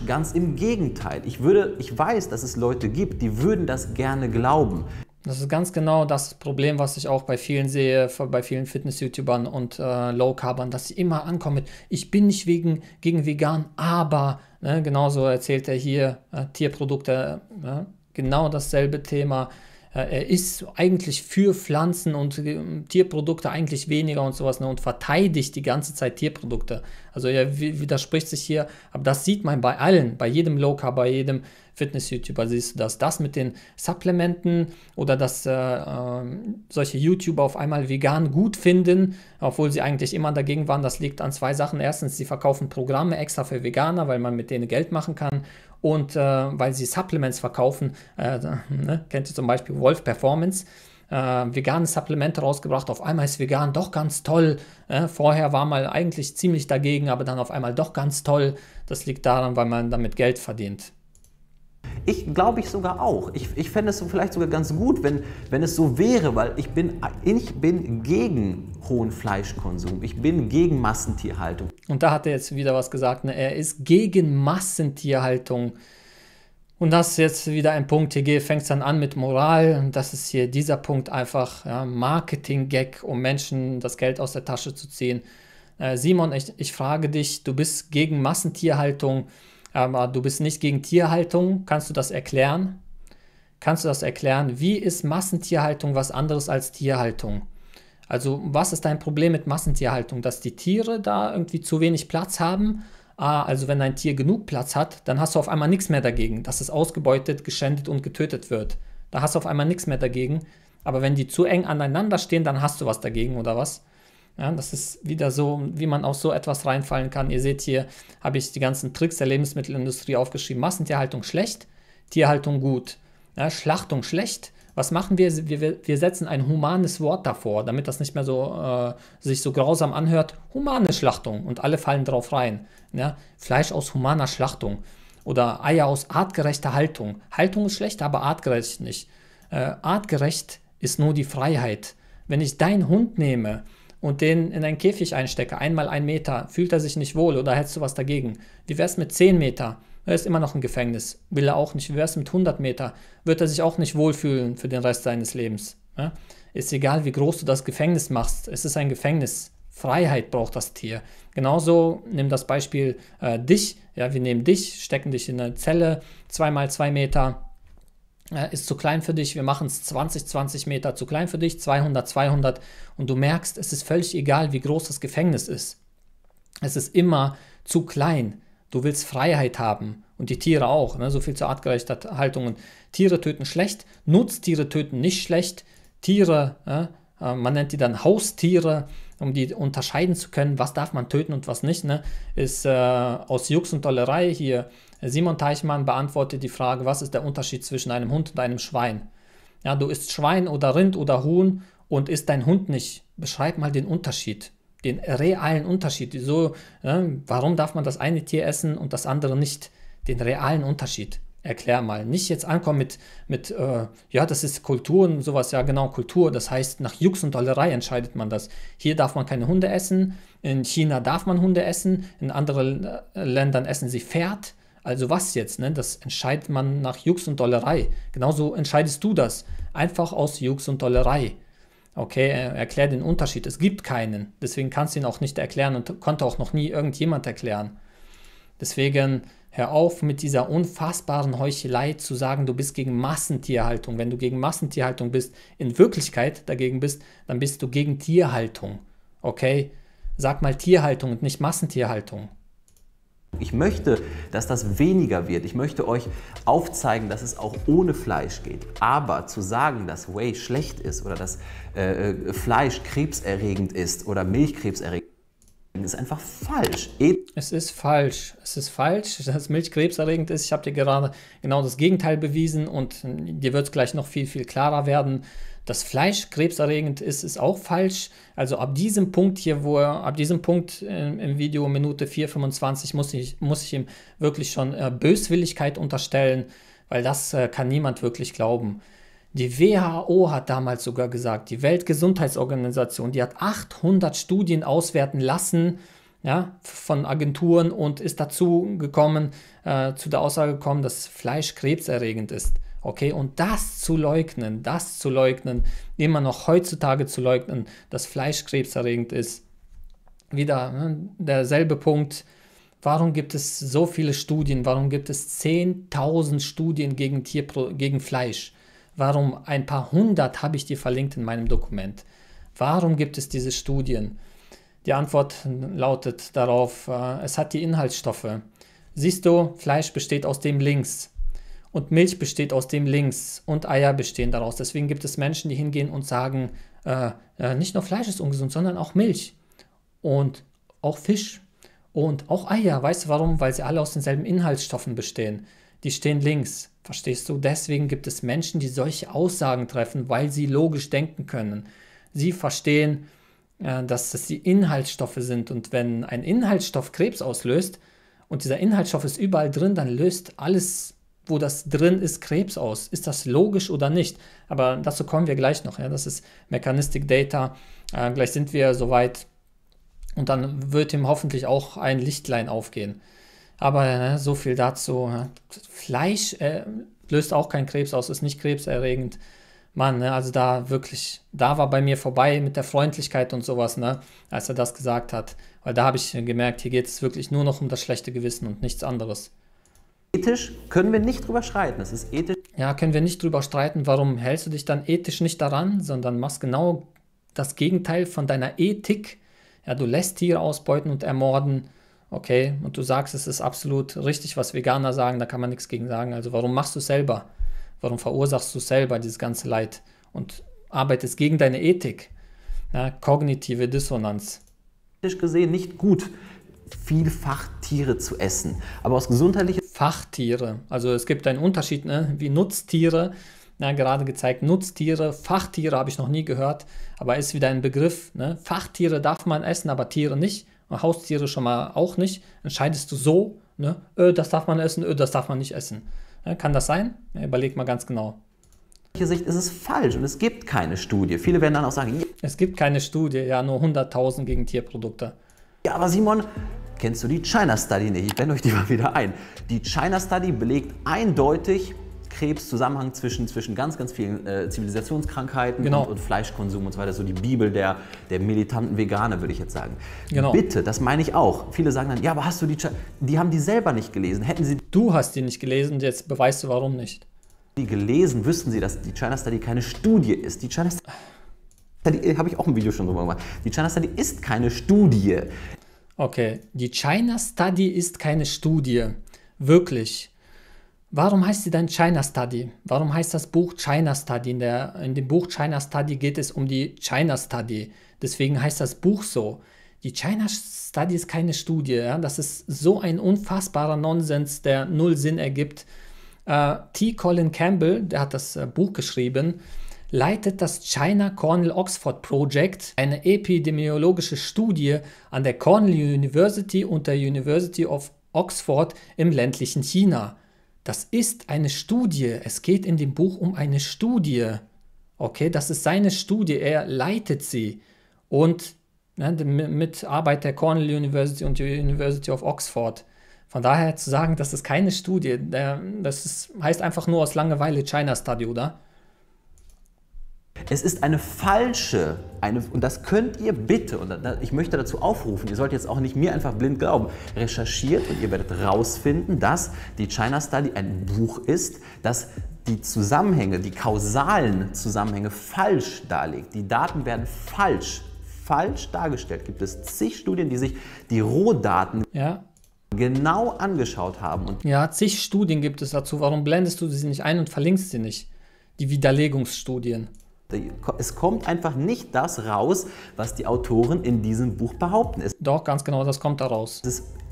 Ganz im Gegenteil. Ich, würde, ich weiß, dass es Leute gibt, die würden das gerne glauben. Das ist ganz genau das Problem, was ich auch bei vielen sehe, bei vielen Fitness-YouTubern und äh, Low-Carbern, dass sie immer ankommen mit, ich bin nicht wegen, gegen vegan, aber, ne, genauso erzählt er hier äh, Tierprodukte, äh, ne, genau dasselbe Thema. Äh, er ist eigentlich für Pflanzen und äh, Tierprodukte eigentlich weniger und sowas ne, und verteidigt die ganze Zeit Tierprodukte. Also er widerspricht sich hier, aber das sieht man bei allen, bei jedem Low-Carb, bei jedem Fitness-YouTuber siehst du das. Das mit den Supplementen oder dass äh, äh, solche YouTuber auf einmal vegan gut finden, obwohl sie eigentlich immer dagegen waren, das liegt an zwei Sachen. Erstens, sie verkaufen Programme extra für Veganer, weil man mit denen Geld machen kann und äh, weil sie Supplements verkaufen. Äh, ne? Kennt ihr zum Beispiel Wolf Performance? äh, vegane Supplemente rausgebracht. Auf einmal ist vegan doch ganz toll. Äh, vorher war man eigentlich ziemlich dagegen, aber dann auf einmal doch ganz toll. Das liegt daran, weil man damit Geld verdient. Ich glaube ich sogar auch. Ich, ich fände es vielleicht sogar ganz gut, wenn, wenn es so wäre, weil ich bin, ich bin gegen hohen Fleischkonsum. Ich bin gegen Massentierhaltung. Und da hat er jetzt wieder was gesagt. Ne? Er ist gegen Massentierhaltung. Und das ist jetzt wieder ein Punkt, hier fängt es dann an mit Moral. Und das ist hier dieser Punkt einfach ja, Marketing-Gag, um Menschen das Geld aus der Tasche zu ziehen. Äh, Simon, ich, ich frage dich, du bist gegen Massentierhaltung. Ähm, Aber ah, du bist nicht gegen Tierhaltung. Kannst du das erklären? Kannst du das erklären? Wie ist Massentierhaltung was anderes als Tierhaltung? Also was ist dein Problem mit Massentierhaltung? Dass die Tiere da irgendwie zu wenig Platz haben? Ah, also wenn dein Tier genug Platz hat, dann hast du auf einmal nichts mehr dagegen, dass es ausgebeutet, geschändet und getötet wird. Da hast du auf einmal nichts mehr dagegen. Aber wenn die zu eng aneinander stehen, dann hast du was dagegen oder was? Ja, das ist wieder so, wie man auch so etwas reinfallen kann. Ihr seht hier, habe ich die ganzen Tricks der Lebensmittelindustrie aufgeschrieben. Massentierhaltung schlecht, Tierhaltung gut, ja, Schlachtung schlecht. Was machen wir? wir? wir? setzen ein humanes Wort davor, damit das nicht mehr so äh, sich so grausam anhört. Humane Schlachtung und alle fallen drauf rein. Ja, Fleisch aus humaner Schlachtung oder Eier aus artgerechter Haltung. Haltung ist schlecht, aber artgerecht nicht. Äh, artgerecht ist nur die Freiheit. Wenn ich deinen Hund nehme, und den in einen Käfig einstecke, einmal ein Meter, fühlt er sich nicht wohl oder hättest du was dagegen? Wie wär's mit 10 Meter? Er ist immer noch im Gefängnis, will er auch nicht. Wie wär's mit 100 Meter? Wird er sich auch nicht wohlfühlen für den Rest seines Lebens? Ja? Ist egal, wie groß du das Gefängnis machst, es ist ein Gefängnis. Freiheit braucht das Tier. Genauso nimm das Beispiel äh, dich. Ja, wir nehmen dich, stecken dich in eine Zelle, zweimal zwei Meter äh, ist zu klein für dich, wir machen es 20, 20 Meter zu klein für dich, 200, 200 und du merkst, es ist völlig egal, wie groß das Gefängnis ist. Es ist immer zu klein. Du willst Freiheit haben und die Tiere auch. Ne? So viel zur artgerechter Haltung. Und Tiere töten schlecht, Nutztiere töten nicht schlecht. Tiere, ne? man nennt die dann Haustiere, um die unterscheiden zu können, was darf man töten und was nicht. Ne? Ist äh, aus Jux und Tollerei hier Simon Teichmann beantwortet die Frage, was ist der Unterschied zwischen einem Hund und einem Schwein? Ja, du isst Schwein oder Rind oder Huhn und isst dein Hund nicht. Beschreib mal den Unterschied, den realen Unterschied. So, ja, warum darf man das eine Tier essen und das andere nicht? Den realen Unterschied. Erklär mal. Nicht jetzt ankommen mit, mit äh, ja, das ist Kultur und sowas. Ja, genau, Kultur. Das heißt, nach Jux und Tollerei entscheidet man das. Hier darf man keine Hunde essen. In China darf man Hunde essen. In anderen äh, Ländern essen sie Pferd. Also was jetzt? Ne? Das entscheidet man nach Jux und Dollerei. Genauso entscheidest du das. Einfach aus Jux und Dollerei. Okay, äh, erklär den Unterschied. Es gibt keinen. Deswegen kannst du ihn auch nicht erklären und konnte auch noch nie irgendjemand erklären. Deswegen hör auf mit dieser unfassbaren Heuchelei zu sagen, du bist gegen Massentierhaltung. Wenn du gegen Massentierhaltung bist, in Wirklichkeit dagegen bist, dann bist du gegen Tierhaltung. Okay? Sag mal Tierhaltung und nicht Massentierhaltung. Ich möchte, dass das weniger wird. Ich möchte euch aufzeigen, dass es auch ohne Fleisch geht. Aber zu sagen, dass Whey schlecht ist oder dass äh, äh Fleisch krebserregend ist oder Milch krebserregend ist einfach falsch. E es ist falsch. Es ist falsch, dass Milch krebserregend ist. Ich habe dir gerade genau das Gegenteil bewiesen und hm, dir wird es gleich noch viel, viel klarer werden dass Fleisch krebserregend ist, ist auch falsch. Also ab diesem Punkt hier, wo er, ab diesem Punkt im Video Minute 4,25 muss ich, muss ich ihm wirklich schon äh, Böswilligkeit unterstellen, weil das äh, kann niemand wirklich glauben. Die WHO hat damals sogar gesagt, die Weltgesundheitsorganisation, die hat 800 Studien auswerten lassen ja, von Agenturen und ist dazu gekommen, äh, zu der Aussage gekommen, dass Fleisch krebserregend ist. Okay, und das zu leugnen, das zu leugnen, immer noch heutzutage zu leugnen, dass Fleisch krebserregend ist, wieder ne, derselbe Punkt. Warum gibt es so viele Studien? Warum gibt es 10.000 Studien gegen, Tierpro gegen Fleisch? Warum ein paar hundert habe ich dir verlinkt in meinem Dokument? Warum gibt es diese Studien? Die Antwort lautet darauf, äh, es hat die Inhaltsstoffe. Siehst du, Fleisch besteht aus dem links. Und Milch besteht aus dem Links und Eier bestehen daraus. Deswegen gibt es Menschen, die hingehen und sagen, äh, äh, nicht nur Fleisch ist ungesund, sondern auch Milch und auch Fisch und auch Eier. Weißt du warum? Weil sie alle aus denselben Inhaltsstoffen bestehen. Die stehen links. Verstehst du? Deswegen gibt es Menschen, die solche Aussagen treffen, weil sie logisch denken können. Sie verstehen, äh, dass das die Inhaltsstoffe sind. Und wenn ein Inhaltsstoff Krebs auslöst, und dieser Inhaltsstoff ist überall drin, dann löst alles wo das drin ist, Krebs aus. Ist das logisch oder nicht? Aber dazu kommen wir gleich noch. Ja? Das ist Mechanistic Data. Äh, gleich sind wir soweit. Und dann wird ihm hoffentlich auch ein Lichtlein aufgehen. Aber äh, so viel dazu. Fleisch äh, löst auch keinen Krebs aus, ist nicht krebserregend. Mann, ne? also da wirklich, da war bei mir vorbei mit der Freundlichkeit und sowas, ne? als er das gesagt hat. Weil da habe ich gemerkt, hier geht es wirklich nur noch um das schlechte Gewissen und nichts anderes. Ethisch können wir nicht drüber streiten. Es ist ethisch. Ja, können wir nicht drüber streiten. Warum hältst du dich dann ethisch nicht daran, sondern machst genau das Gegenteil von deiner Ethik? Ja, du lässt Tiere ausbeuten und ermorden. Okay, und du sagst, es ist absolut richtig, was Veganer sagen, da kann man nichts gegen sagen. Also warum machst du es selber? Warum verursachst du selber dieses ganze Leid und arbeitest gegen deine Ethik? Ja, kognitive Dissonanz. Ethisch gesehen nicht gut, vielfach Tiere zu essen. Aber aus gesundheitlicher Fachtiere. Also es gibt einen Unterschied ne? wie Nutztiere. Na, ne, gerade gezeigt, Nutztiere, Fachtiere habe ich noch nie gehört, aber ist wieder ein Begriff. Ne? Fachtiere darf man essen, aber Tiere nicht. Und Haustiere schon mal auch nicht. Entscheidest du so, ne? Ö, äh, das darf man essen, Ö, äh, das darf man nicht essen. Ja, ne, kann das sein? Ja, überleg mal ganz genau. Sicht ist es falsch und es gibt keine Studie. Viele werden dann auch sagen, es gibt keine Studie, ja, nur 100.000 gegen Tierprodukte. Ja, aber Simon, kennst du die China Study nicht. Ich blende euch die mal wieder ein. Die China Study belegt eindeutig Krebszusammenhang zwischen, zwischen ganz, ganz vielen äh, Zivilisationskrankheiten genau. und, und, Fleischkonsum und so weiter. So die Bibel der, der militanten Veganer, würde ich jetzt sagen. Genau. Bitte, das meine ich auch. Viele sagen dann, ja, aber hast du die, Ch die haben die selber nicht gelesen. Hätten sie... Du hast die nicht gelesen jetzt beweist du, warum nicht. Die gelesen, wüssten sie, dass die China Study keine Studie ist. Die China Study... Habe ich auch ein Video schon drüber gemacht. Die China Study ist keine Studie. Okay, die China Study ist keine Studie. Wirklich. Warum heißt sie dann China Study? Warum heißt das Buch China Study? In, der, in dem Buch China Study geht es um die China Study. Deswegen heißt das Buch so. Die China Study ist keine Studie. Ja? Das ist so ein unfassbarer Nonsens, der null Sinn ergibt. Äh, T. Colin Campbell, der hat das äh, Buch geschrieben, leitet das China Cornell Oxford Project eine epidemiologische Studie an der Cornell University und der University of Oxford im ländlichen China. Das ist eine Studie. Es geht in dem Buch um eine Studie. Okay, das ist seine Studie. Er leitet sie. Und ne, mit Arbeit der Cornell University und der University of Oxford. Von daher zu sagen, das ist keine Studie, das ist, heißt einfach nur aus Langeweile China Study, oder? Es ist eine falsche, eine, und das könnt ihr bitte, und da, ich möchte dazu aufrufen, ihr sollt jetzt auch nicht mir einfach blind glauben, recherchiert und ihr werdet rausfinden, dass die China Study ein Buch ist, das die Zusammenhänge, die kausalen Zusammenhänge falsch darlegt. Die Daten werden falsch, falsch dargestellt. Gibt es zig Studien, die sich die Rohdaten ja. genau angeschaut haben. Und ja, zig Studien gibt es dazu. Warum blendest du sie nicht ein und verlinkst sie nicht? Die Widerlegungsstudien. Es kommt einfach nicht das raus, was die Autoren in diesem Buch behaupten. Es Doch, ganz genau, das kommt da raus.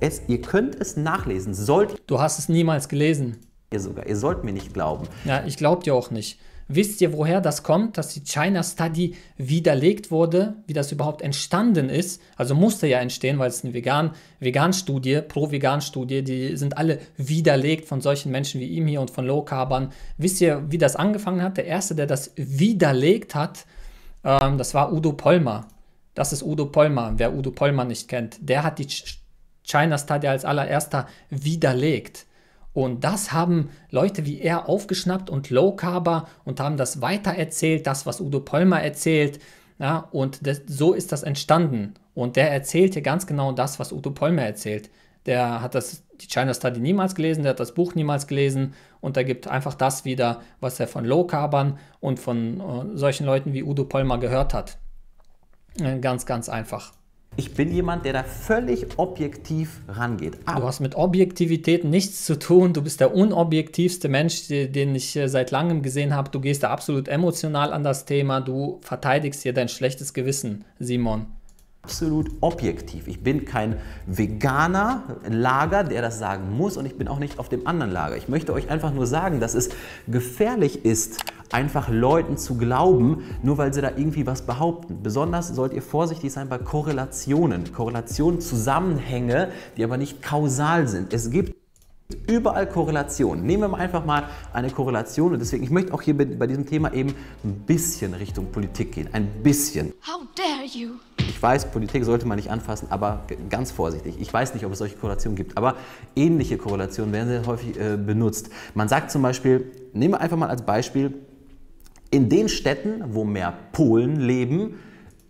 Es, ihr könnt es nachlesen. Sollt du hast es niemals gelesen. Ihr sogar. Ihr sollt mir nicht glauben. Ja, ich glaub dir auch nicht. Wisst ihr, woher das kommt, dass die China Study widerlegt wurde, wie das überhaupt entstanden ist? Also musste ja entstehen, weil es eine vegan, vegan Studie, Pro-Vegan-Studie, die sind alle widerlegt von solchen Menschen wie ihm hier und von Low-Carbern. Wisst ihr, wie das angefangen hat? Der erste, der das widerlegt hat, ähm, das war Udo Polmer. Das ist Udo Polmer. wer Udo Polmer nicht kennt. Der hat die China Study als allererster widerlegt. Und das haben Leute wie er aufgeschnappt und Low Carber und haben das weitererzählt, das, was Udo Polmer erzählt. Ja, und das, so ist das entstanden. Und der erzählt hier ganz genau das, was Udo Polmer erzählt. Der hat das, die China Study niemals gelesen, der hat das Buch niemals gelesen und er gibt einfach das wieder, was er von Low Carbern und von äh, solchen Leuten wie Udo Polmer gehört hat. Äh, ganz, ganz einfach. Ich bin jemand, der da völlig objektiv rangeht. Aber du hast mit Objektivität nichts zu tun. Du bist der unobjektivste Mensch, den ich äh, seit langem gesehen habe. Du gehst da absolut emotional an das Thema. Du verteidigst hier dein schlechtes Gewissen, Simon absolut objektiv. Ich bin kein veganer Lager, der das sagen muss und ich bin auch nicht auf dem anderen Lager. Ich möchte euch einfach nur sagen, dass es gefährlich ist, einfach Leuten zu glauben, nur weil sie da irgendwie was behaupten. Besonders sollt ihr vorsichtig sein bei Korrelationen. Korrelationen, Zusammenhänge, die aber nicht kausal sind. Es gibt überall Korrelationen. Nehmen wir mal einfach mal eine Korrelation und deswegen, ich möchte auch hier bei diesem Thema eben ein bisschen Richtung Politik gehen. Ein bisschen. How dare you? Ich weiß, Politik sollte man nicht anfassen, aber ganz vorsichtig. Ich weiß nicht, ob es solche Korrelationen gibt, aber ähnliche Korrelationen werden sehr häufig äh, benutzt. Man sagt zum Beispiel, nehmen wir einfach mal als Beispiel, in den Städten, wo mehr Polen leben,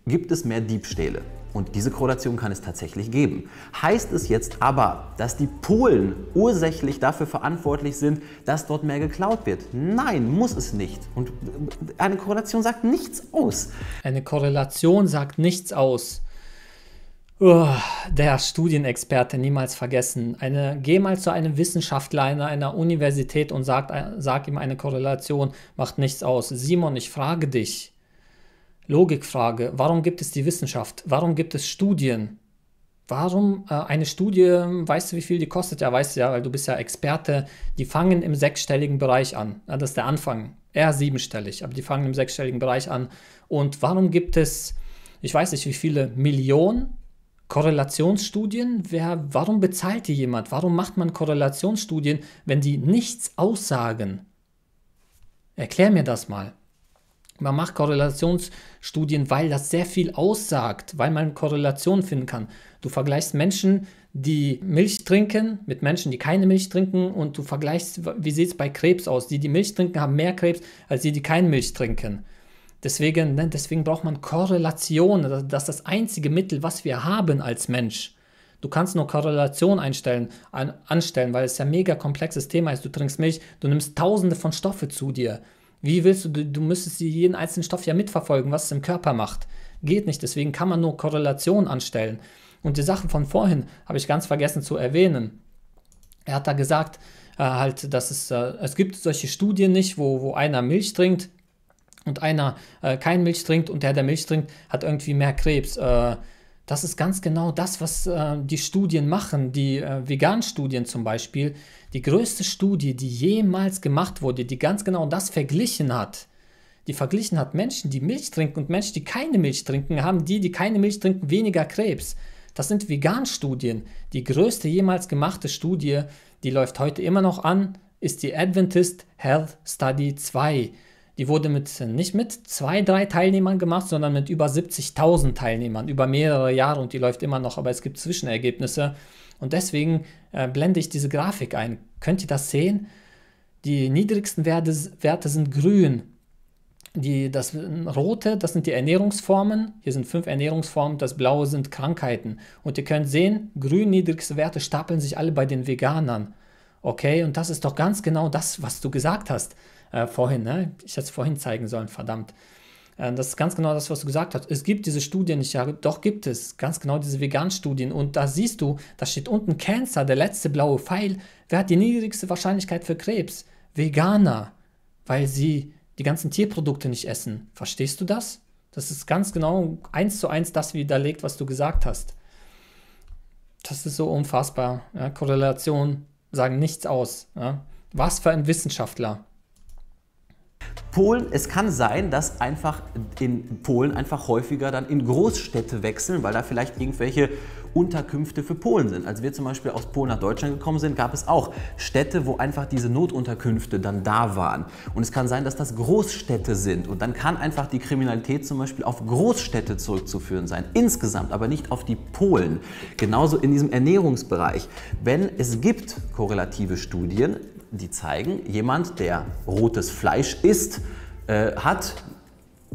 gibt es mehr Diebstähle. Und diese Korrelation kann es tatsächlich geben. Heißt es jetzt aber, dass die Polen ursächlich dafür verantwortlich sind, dass dort mehr geklaut wird? Nein, muss es nicht. Und eine Korrelation sagt nichts aus. Eine Korrelation sagt nichts aus der Studienexperte niemals vergessen. Eine, geh mal zu einem Wissenschaftler in einer Universität und sag, äh, sag ihm eine Korrelation, macht nichts aus. Simon, ich frage dich. Logikfrage, warum gibt es die Wissenschaft? Warum gibt es Studien? Warum äh, eine Studie, weißt du, wie viel die kostet? Ja, weißt du ja, weil du bist ja Experte. Die fangen im sechsstelligen Bereich an. Ja, das ist der Anfang. Eher siebenstellig, aber die fangen im sechsstelligen Bereich an. Und warum gibt es, ich weiß nicht, wie viele Millionen Korrelationsstudien, wer, warum bezahlt die jemand? Warum macht man Korrelationsstudien, wenn die nichts aussagen? Erklär mir das mal. Man macht Korrelationsstudien, weil das sehr viel aussagt, weil man Korrelationen finden kann. Du vergleichst Menschen, die Milch trinken, mit Menschen, die keine Milch trinken und du vergleichst, wie sieht es bei Krebs aus? Die, die Milch trinken, haben mehr Krebs als die, die keine Milch trinken. Deswegen, ne, deswegen braucht man Korrelation. Das ist das einzige Mittel, was wir haben als Mensch. Du kannst nur Korrelation einstellen, an, anstellen, weil es ja ein mega komplexes Thema ist. Du trinkst Milch, du nimmst tausende von Stoffe zu dir. Wie willst du, du, du müsstest jeden einzelnen Stoff ja mitverfolgen, was es im Körper macht. Geht nicht, deswegen kann man nur Korrelation anstellen. Und die Sachen von vorhin habe ich ganz vergessen zu erwähnen. Er hat da gesagt, äh, halt, dass es, äh, es gibt solche Studien nicht, wo, wo einer Milch trinkt, und einer äh, kein Milch trinkt und der, der Milch trinkt, hat irgendwie mehr Krebs. Äh, das ist ganz genau das, was äh, die Studien machen, die äh, Vegan-Studien zum Beispiel. Die größte Studie, die jemals gemacht wurde, die ganz genau das verglichen hat. Die verglichen hat Menschen, die Milch trinken und Menschen, die keine Milch trinken, haben die, die keine Milch trinken, weniger Krebs. Das sind Vegan-Studien. Die größte jemals gemachte Studie, die läuft heute immer noch an, ist die Adventist Health Study 2. Die wurde mit nicht mit zwei, drei Teilnehmern gemacht, sondern mit über 70.000 Teilnehmern über mehrere Jahre und die läuft immer noch, aber es gibt Zwischenergebnisse. Und deswegen äh, blende ich diese Grafik ein. Könnt ihr das sehen? Die niedrigsten Werte, Werte sind grün. Die, das rote, das sind die Ernährungsformen. Hier sind fünf Ernährungsformen. Das blaue sind Krankheiten. Und ihr könnt sehen, grün niedrigste Werte stapeln sich alle bei den Veganern. Okay, und das ist doch ganz genau das, was du gesagt hast. Äh, vorhin, ne? Ich hätte es vorhin zeigen sollen, verdammt. Äh, das ist ganz genau das, was du gesagt hast. Es gibt diese Studien ich ja, doch gibt es ganz genau diese Vegan-Studien. Und da siehst du, da steht unten Cancer, der letzte blaue Pfeil. Wer hat die niedrigste Wahrscheinlichkeit für Krebs? Veganer, weil sie die ganzen Tierprodukte nicht essen. Verstehst du das? Das ist ganz genau eins zu eins das widerlegt, was du gesagt hast. Das ist so unfassbar. Ja, Korrelation sagen nichts aus. Ja. Was für ein Wissenschaftler. Polen, es kann sein, dass einfach in Polen einfach häufiger dann in Großstädte wechseln, weil da vielleicht irgendwelche Unterkünfte für Polen sind. Als wir zum Beispiel aus Polen nach Deutschland gekommen sind, gab es auch Städte, wo einfach diese Notunterkünfte dann da waren. Und es kann sein, dass das Großstädte sind. Und dann kann einfach die Kriminalität zum Beispiel auf Großstädte zurückzuführen sein. Insgesamt, aber nicht auf die Polen. Genauso in diesem Ernährungsbereich. Wenn es gibt korrelative Studien, die zeigen, jemand, der rotes Fleisch isst, äh, hat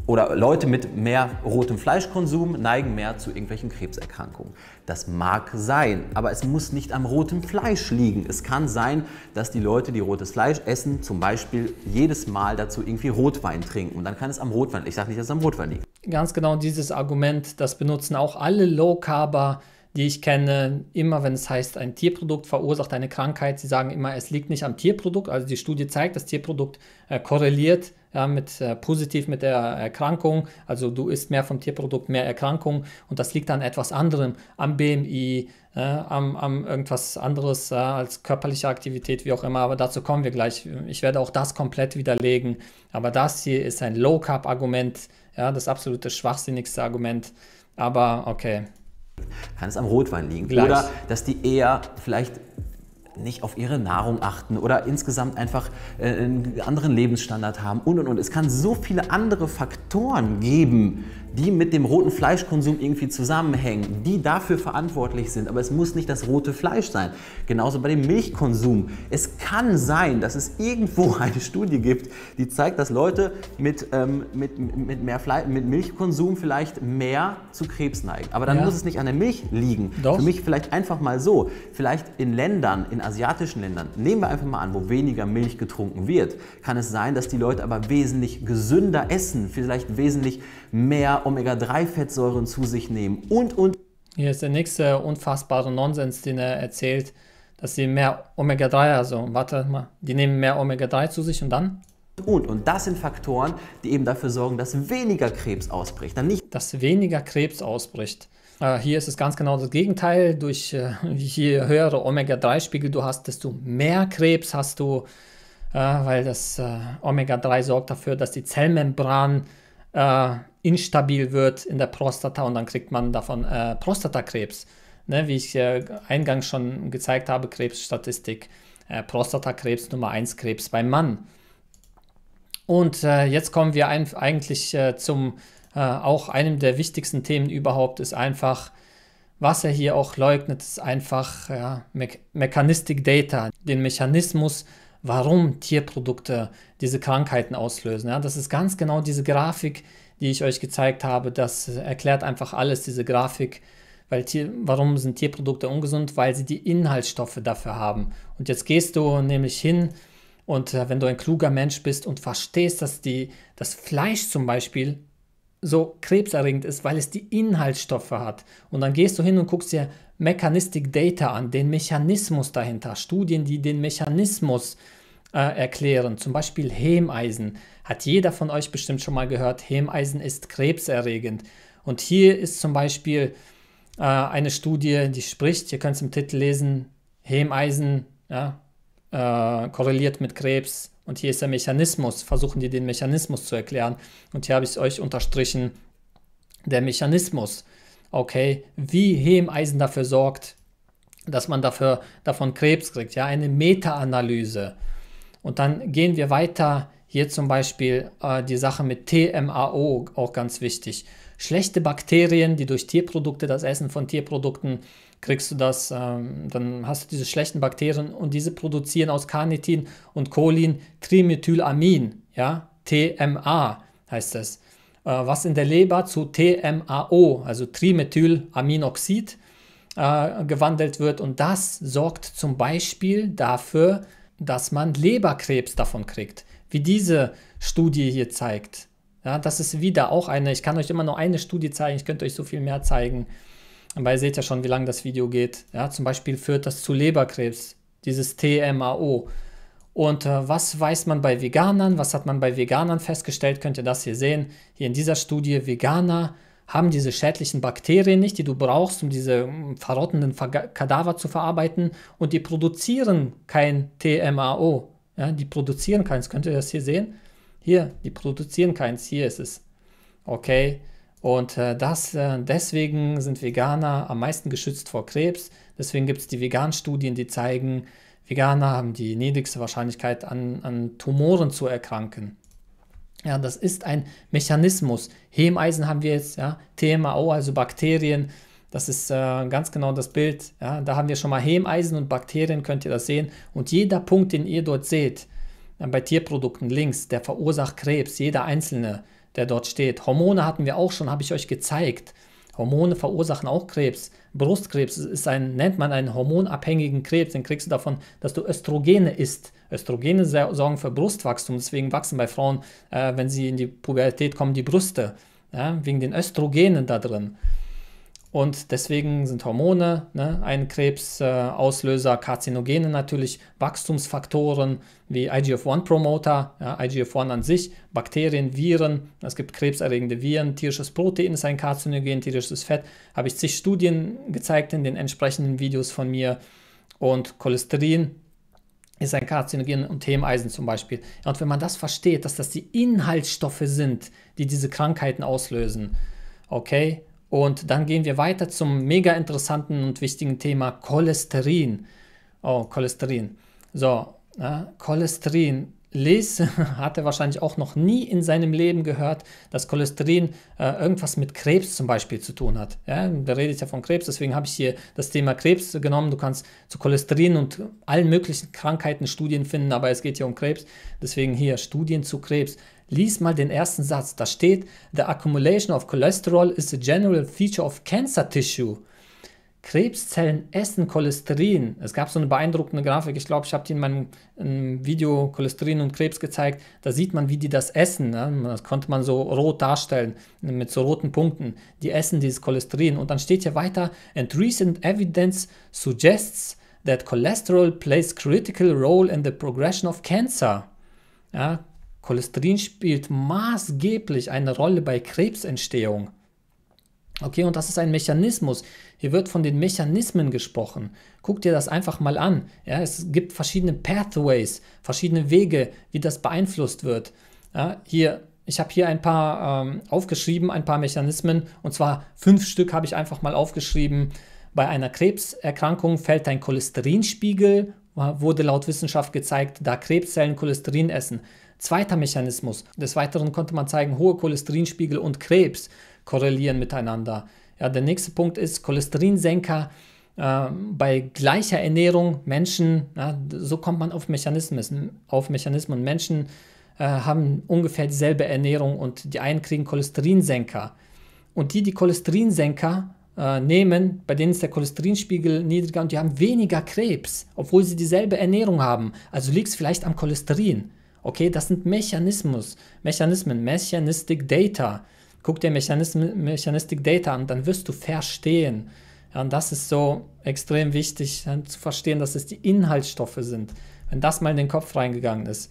oder Leute mit mehr rotem Fleischkonsum neigen mehr zu irgendwelchen Krebserkrankungen. Das mag sein, aber es muss nicht am roten Fleisch liegen. Es kann sein, dass die Leute, die rotes Fleisch essen, zum Beispiel jedes Mal dazu irgendwie Rotwein trinken. Und dann kann es am Rotwein, ich sage nicht, dass es am Rotwein liegt. Ganz genau dieses Argument, das benutzen auch alle Low-Carber die ich kenne, immer wenn es heißt, ein Tierprodukt verursacht eine Krankheit, sie sagen immer, es liegt nicht am Tierprodukt. Also die Studie zeigt, das Tierprodukt äh, korreliert ja, mit, äh, positiv mit der Erkrankung. Also du isst mehr vom Tierprodukt, mehr Erkrankung und das liegt an etwas anderem, am BMI, äh, am, am, irgendwas anderes als körperliche Aktivität, wie auch immer. Aber dazu kommen wir gleich. Ich werde auch das komplett widerlegen. Aber das hier ist ein Low-Carb-Argument, ja, das absolute schwachsinnigste Argument. Aber okay. Kann es am Rotwein liegen? Gleich. Oder dass die eher vielleicht nicht auf ihre Nahrung achten oder insgesamt einfach äh, einen anderen Lebensstandard haben und und und. Es kann so viele andere Faktoren geben, die mit dem roten Fleischkonsum irgendwie zusammenhängen, die dafür verantwortlich sind. Aber es muss nicht das rote Fleisch sein. Genauso bei dem Milchkonsum. Es kann sein, dass es irgendwo eine Studie gibt, die zeigt, dass Leute mit, ähm, mit, mit, mehr Fle mit Milchkonsum vielleicht mehr zu Krebs neigen. Aber dann ja. muss es nicht an der Milch liegen. Doch. Für mich vielleicht einfach mal so. Vielleicht in Ländern, in asiatischen Ländern, nehmen wir einfach mal an, wo weniger Milch getrunken wird, kann es sein, dass die Leute aber wesentlich gesünder essen, vielleicht wesentlich mehr Omega-3-Fettsäuren zu sich nehmen und, und. Hier ist der nächste unfassbare Nonsens, den er erzählt, dass sie mehr Omega-3, also warte mal, die nehmen mehr Omega-3 zu sich und dann? Und, und das sind Faktoren, die eben dafür sorgen, dass weniger Krebs ausbricht. Dann nicht dass weniger Krebs ausbricht. Äh, hier ist es ganz genau das Gegenteil. Durch äh, je höhere Omega-3-Spiegel du hast, desto mehr Krebs hast du, äh, weil das äh, Omega-3 sorgt dafür, dass die Zellmembran äh, instabil wird in der Prostata und dann kriegt man davon äh, Prostatakrebs. Ne, wie ich äh, eingangs schon gezeigt habe, Krebsstatistik, äh, Prostatakrebs Nummer 1 Krebs beim Mann. Und äh, jetzt kommen wir ein, eigentlich äh, zum äh, auch einem der wichtigsten Themen überhaupt ist einfach, was er hier auch leugnet, ist einfach ja, Me Mechanistic Data, den Mechanismus, warum Tierprodukte diese Krankheiten auslösen. Ja, das ist ganz genau diese Grafik, die ich euch gezeigt habe. Das erklärt einfach alles, diese Grafik. Weil Tier, warum sind Tierprodukte ungesund? Weil sie die Inhaltsstoffe dafür haben. Und jetzt gehst du nämlich hin und äh, wenn du ein kluger Mensch bist und verstehst, dass die, das Fleisch zum Beispiel so krebserregend ist, weil es die Inhaltsstoffe hat. Und dann gehst du hin und guckst dir Mechanistic Data an, den Mechanismus dahinter, Studien, die den Mechanismus äh, äh, erklären. Zum Beispiel Hemeisen. Hat jeder von euch bestimmt schon mal gehört, Hemeisen ist krebserregend. Und hier ist zum Beispiel äh, eine Studie, die spricht, ihr könnt es im Titel lesen, Hemeisen ja, äh, korreliert mit Krebs. Und hier ist der Mechanismus. Versuchen die den Mechanismus zu erklären. Und hier habe ich es euch unterstrichen. Der Mechanismus. Okay, wie Hemeisen dafür sorgt, dass man dafür, davon Krebs kriegt. Ja, eine Meta-Analyse. Und dann gehen wir weiter. Hier zum Beispiel äh, die Sache mit TMAO, auch ganz wichtig. Schlechte Bakterien, die durch Tierprodukte, das Essen von Tierprodukten, kriegst du das, ähm, dann hast du diese schlechten Bakterien und diese produzieren aus Carnitin und Cholin Trimethylamin, ja, TMA heißt das, äh, was in der Leber zu TMAO, also Trimethylaminoxid, äh, gewandelt wird und das sorgt zum Beispiel dafür, dass man Leberkrebs davon kriegt, wie diese Studie hier zeigt. Ja, das ist wieder auch eine, ich kann euch immer nur eine Studie zeigen, ich könnte euch so viel mehr zeigen. Aber ihr seht ja schon, wie lang das Video geht. Ja, zum Beispiel führt das zu Leberkrebs, dieses TMAO. Und äh, was weiß man bei Veganern? Was hat man bei Veganern festgestellt? Könnt ihr das hier sehen? Hier in dieser Studie, Veganer haben diese schädlichen Bakterien nicht, die du brauchst, um diese verrottenden Kadaver zu verarbeiten und die produzieren kein TMAO. Ja, die produzieren keins. Könnt ihr das hier sehen? Hier, die produzieren keins. Hier ist es. Okay. Und äh, das, äh, deswegen sind Veganer am meisten geschützt vor Krebs. Deswegen gibt es die Vegan-Studien, die zeigen, Veganer haben die niedrigste Wahrscheinlichkeit, an, an Tumoren zu erkranken. Ja, das ist ein Mechanismus. Hemeisen haben wir jetzt, ja, TMAO, also Bakterien. Das ist äh, ganz genau das Bild. Ja. Da haben wir schon mal Hemeisen und Bakterien, könnt ihr das sehen. Und jeder Punkt, den ihr dort seht, äh, bei Tierprodukten links, der verursacht Krebs, jeder einzelne, der dort steht. Hormone hatten wir auch schon, habe ich euch gezeigt. Hormone verursachen auch Krebs. Brustkrebs ist ein, nennt man einen hormonabhängigen Krebs, den kriegst du davon, dass du Östrogene isst. Östrogene sorgen für Brustwachstum, deswegen wachsen bei Frauen, äh, wenn sie in die Pubertät kommen, die Brüste, ja, wegen den Östrogenen da drin. Und deswegen sind Hormone ne, ein Krebsauslöser, äh, Karzinogene natürlich, Wachstumsfaktoren wie IGF-1-Promoter, ja, IGF-1 an sich, Bakterien, Viren, es gibt krebserregende Viren, tierisches Protein ist ein Karzinogen, tierisches Fett, habe ich zig Studien gezeigt in den entsprechenden Videos von mir. Und Cholesterin, ist ein Karzinogen und Themeisen zum Beispiel. Ja, und wenn man das versteht, dass das die Inhaltsstoffe sind, die diese Krankheiten auslösen, okay? Und dann gehen wir weiter zum mega interessanten und wichtigen Thema Cholesterin. Oh, Cholesterin. So, ja, ne? Cholesterin Les hat er wahrscheinlich auch noch nie in seinem Leben gehört, dass Cholesterin äh, irgendwas mit Krebs zum Beispiel zu tun hat. Ja, da redet ja von Krebs, deswegen habe ich hier das Thema Krebs genommen. Du kannst zu Cholesterin und allen möglichen Krankheiten Studien finden, aber es geht hier um Krebs. Deswegen hier Studien zu Krebs. Lies mal den ersten Satz. Da steht: The accumulation of cholesterol is a general feature of cancer tissue. Krebszellen essen Cholesterin. Es gab so eine beeindruckende Grafik, ich glaube, ich habe die in meinem in Video Cholesterin und Krebs gezeigt. Da sieht man, wie die das essen. Ne? Das konnte man so rot darstellen, mit so roten Punkten. Die essen dieses Cholesterin. Und dann steht hier weiter, and recent evidence suggests that cholesterol plays critical role in the progression of cancer. Ja? Cholesterin spielt maßgeblich eine Rolle bei Krebsentstehung. Okay, und das ist ein Mechanismus, hier wird von den Mechanismen gesprochen. Guck dir das einfach mal an. Ja, es gibt verschiedene Pathways, verschiedene Wege, wie das beeinflusst wird. Ja, hier, ich habe hier ein paar ähm, aufgeschrieben, ein paar Mechanismen. Und zwar fünf Stück habe ich einfach mal aufgeschrieben. Bei einer Krebserkrankung fällt dein Cholesterinspiegel, wurde laut Wissenschaft gezeigt, da Krebszellen Cholesterin essen. Zweiter Mechanismus. Des Weiteren konnte man zeigen, hohe Cholesterinspiegel und Krebs korrelieren miteinander. Ja, der nächste Punkt ist Cholesterinsenker. Äh, bei gleicher Ernährung Menschen, ja, so kommt man auf Mechanismen, auf Mechanismen. Menschen äh, haben ungefähr dieselbe Ernährung und die einen kriegen Cholesterinsenker. Und die, die Cholesterinsenker äh, nehmen, bei denen ist der Cholesterinspiegel niedriger und die haben weniger Krebs, obwohl sie dieselbe Ernährung haben. Also liegt es vielleicht am Cholesterin. Okay, das sind Mechanismus, Mechanismen, Mechanistic Data guck dir Mechanistik Data an, dann wirst du verstehen. Ja, und das ist so extrem wichtig ja, zu verstehen, dass es die Inhaltsstoffe sind, wenn das mal in den Kopf reingegangen ist.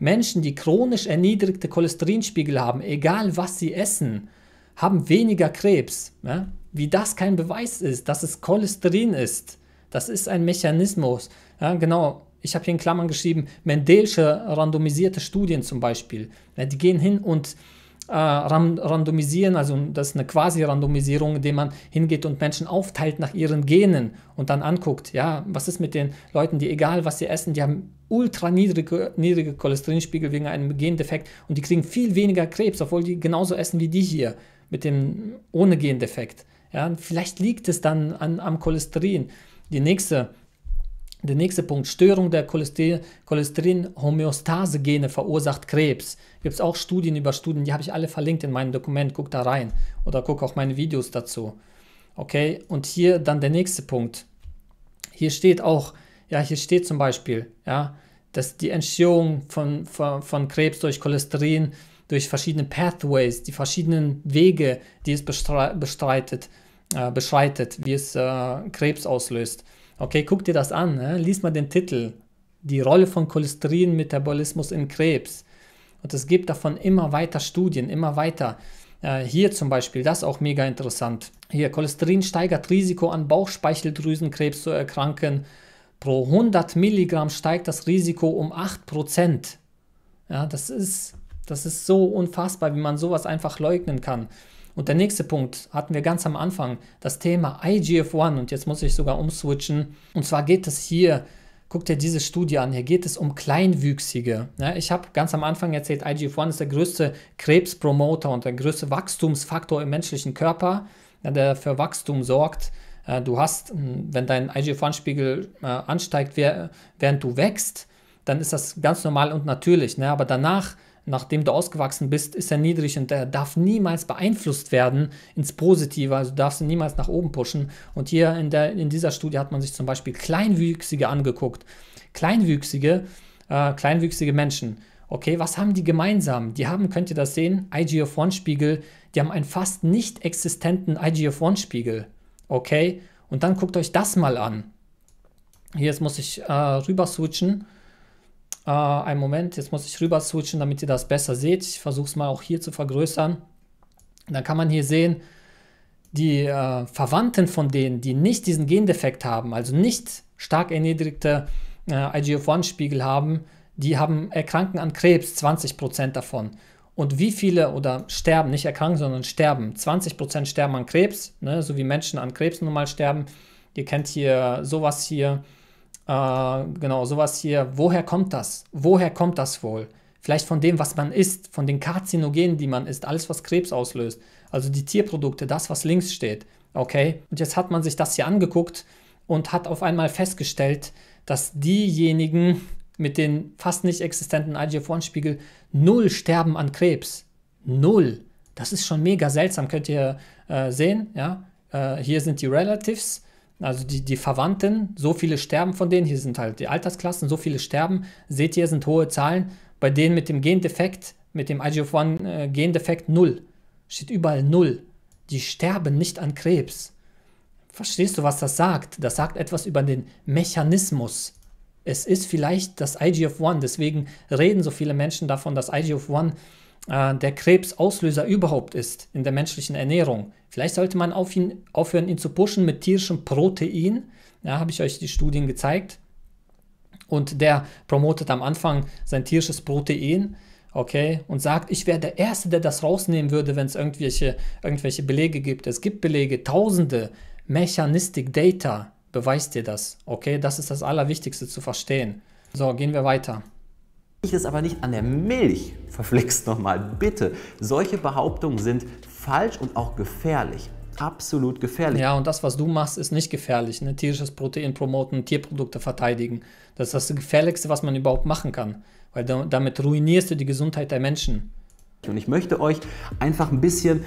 Menschen, die chronisch erniedrigte Cholesterinspiegel haben, egal was sie essen, haben weniger Krebs. Ja? Wie das kein Beweis ist, dass es Cholesterin ist. Das ist ein Mechanismus. Ja, genau, ich habe hier in Klammern geschrieben, Mendelsche randomisierte Studien zum Beispiel. Ja, die gehen hin und äh, randomisieren, also das ist eine quasi Randomisierung, indem man hingeht und Menschen aufteilt nach ihren Genen und dann anguckt, ja, was ist mit den Leuten, die egal was sie essen, die haben ultra niedrige, niedrige Cholesterinspiegel wegen einem Gendefekt und die kriegen viel weniger Krebs, obwohl die genauso essen wie die hier mit dem ohne Gendefekt. Ja, vielleicht liegt es dann an, am Cholesterin. Die nächste der nächste Punkt, Störung der Cholesterin-Homöostase-Gene verursacht Krebs. Gibt es auch Studien über Studien, die habe ich alle verlinkt in meinem Dokument, guck da rein oder guck auch meine Videos dazu. Okay, und hier dann der nächste Punkt. Hier steht auch, ja, hier steht zum Beispiel, ja, dass die Entstehung von, von, von Krebs durch Cholesterin, durch verschiedene Pathways, die verschiedenen Wege, die es bestreitet, äh, beschreitet, wie es äh, Krebs auslöst. Okay, guck dir das an, ne? lies mal den Titel. Die Rolle von Cholesterin, Metabolismus in Krebs. Und es gibt davon immer weiter Studien, immer weiter. Äh, hier zum Beispiel, das ist auch mega interessant. Hier, Cholesterin steigert Risiko an Bauchspeicheldrüsenkrebs zu erkranken. Pro 100 Milligramm steigt das Risiko um 8%. Ja, das ist, das ist so unfassbar, wie man sowas einfach leugnen kann. Und der nächste Punkt hatten wir ganz am Anfang, das Thema IGF-1 und jetzt muss ich sogar umswitchen. Und zwar geht es hier guck dir diese Studie an. Hier geht es um Kleinwüchsige. Ja, ich habe ganz am Anfang erzählt, IGF-1 ist der größte Krebspromoter und der größte Wachstumsfaktor im menschlichen Körper, der für Wachstum sorgt. Äh, du hast, wenn dein IGF-1-Spiegel äh, ansteigt, während du wächst, dann ist das ganz normal und natürlich. Ne? Aber danach nachdem du ausgewachsen bist, ist er niedrig und er darf niemals beeinflusst werden ins Positive, also darfst du niemals nach oben pushen. Und hier in, der, in dieser Studie hat man sich zum Beispiel Kleinwüchsige angeguckt. Kleinwüchsige, äh, kleinwüchsige Menschen. Okay, was haben die gemeinsam? Die haben, könnt ihr das sehen, IGF-1-Spiegel, die haben einen fast nicht existenten IGF-1-Spiegel. Okay, und dann guckt euch das mal an. Hier, jetzt muss ich äh, rüber switchen äh, einen Moment, jetzt muss ich rüber switchen, damit ihr das besser seht. Ich versuche es mal auch hier zu vergrößern. Dann kann man hier sehen, die äh, Verwandten von denen, die nicht diesen Gendefekt haben, also nicht stark erniedrigte äh, IGF-1-Spiegel haben, die haben erkranken an Krebs, 20% davon. Und wie viele oder sterben, nicht erkranken, sondern sterben. 20% sterben an Krebs, ne, so wie Menschen an Krebs nun mal sterben. Ihr kennt hier sowas hier, äh, genau, sowas hier. Woher kommt das? Woher kommt das wohl? Vielleicht von dem, was man isst, von den Karzinogenen, die man isst, alles, was Krebs auslöst. Also die Tierprodukte, das, was links steht. Okay? Und jetzt hat man sich das hier angeguckt und hat auf einmal festgestellt, dass diejenigen mit den fast nicht existenten IGF-1-Spiegel null sterben an Krebs. Null. Das ist schon mega seltsam, könnt ihr äh, sehen. Ja? Äh, hier sind die Relatives also die, die Verwandten, so viele sterben von denen, hier sind halt die Altersklassen, so viele sterben, seht ihr, sind hohe Zahlen, bei denen mit dem Gendefekt, mit dem IGF-1-Gendefekt äh, 0, steht überall 0. Die sterben nicht an Krebs. Verstehst du, was das sagt? Das sagt etwas über den Mechanismus. Es ist vielleicht das IGF-1, deswegen reden so viele Menschen davon, dass IGF-1 äh, der Krebsauslöser überhaupt ist in der menschlichen Ernährung. Vielleicht sollte man auf ihn, aufhören, ihn zu pushen mit tierischem Protein. Ja, habe ich euch die Studien gezeigt. Und der promotet am Anfang sein tierisches Protein, okay, und sagt, ich wäre der Erste, der das rausnehmen würde, wenn es irgendwelche, irgendwelche Belege gibt. Es gibt Belege, tausende. Mechanistic Data beweist dir das, okay? Das ist das Allerwichtigste zu verstehen. So, gehen wir weiter. Ich es aber nicht an der Milch. Verflixt nochmal, bitte. Solche Behauptungen sind falsch und auch gefährlich. Absolut gefährlich. Ja, und das, was du machst, ist nicht gefährlich. Ne? Tierisches Protein promoten, Tierprodukte verteidigen. Das ist das Gefährlichste, was man überhaupt machen kann. Weil damit ruinierst du die Gesundheit der Menschen. Und ich möchte euch einfach ein bisschen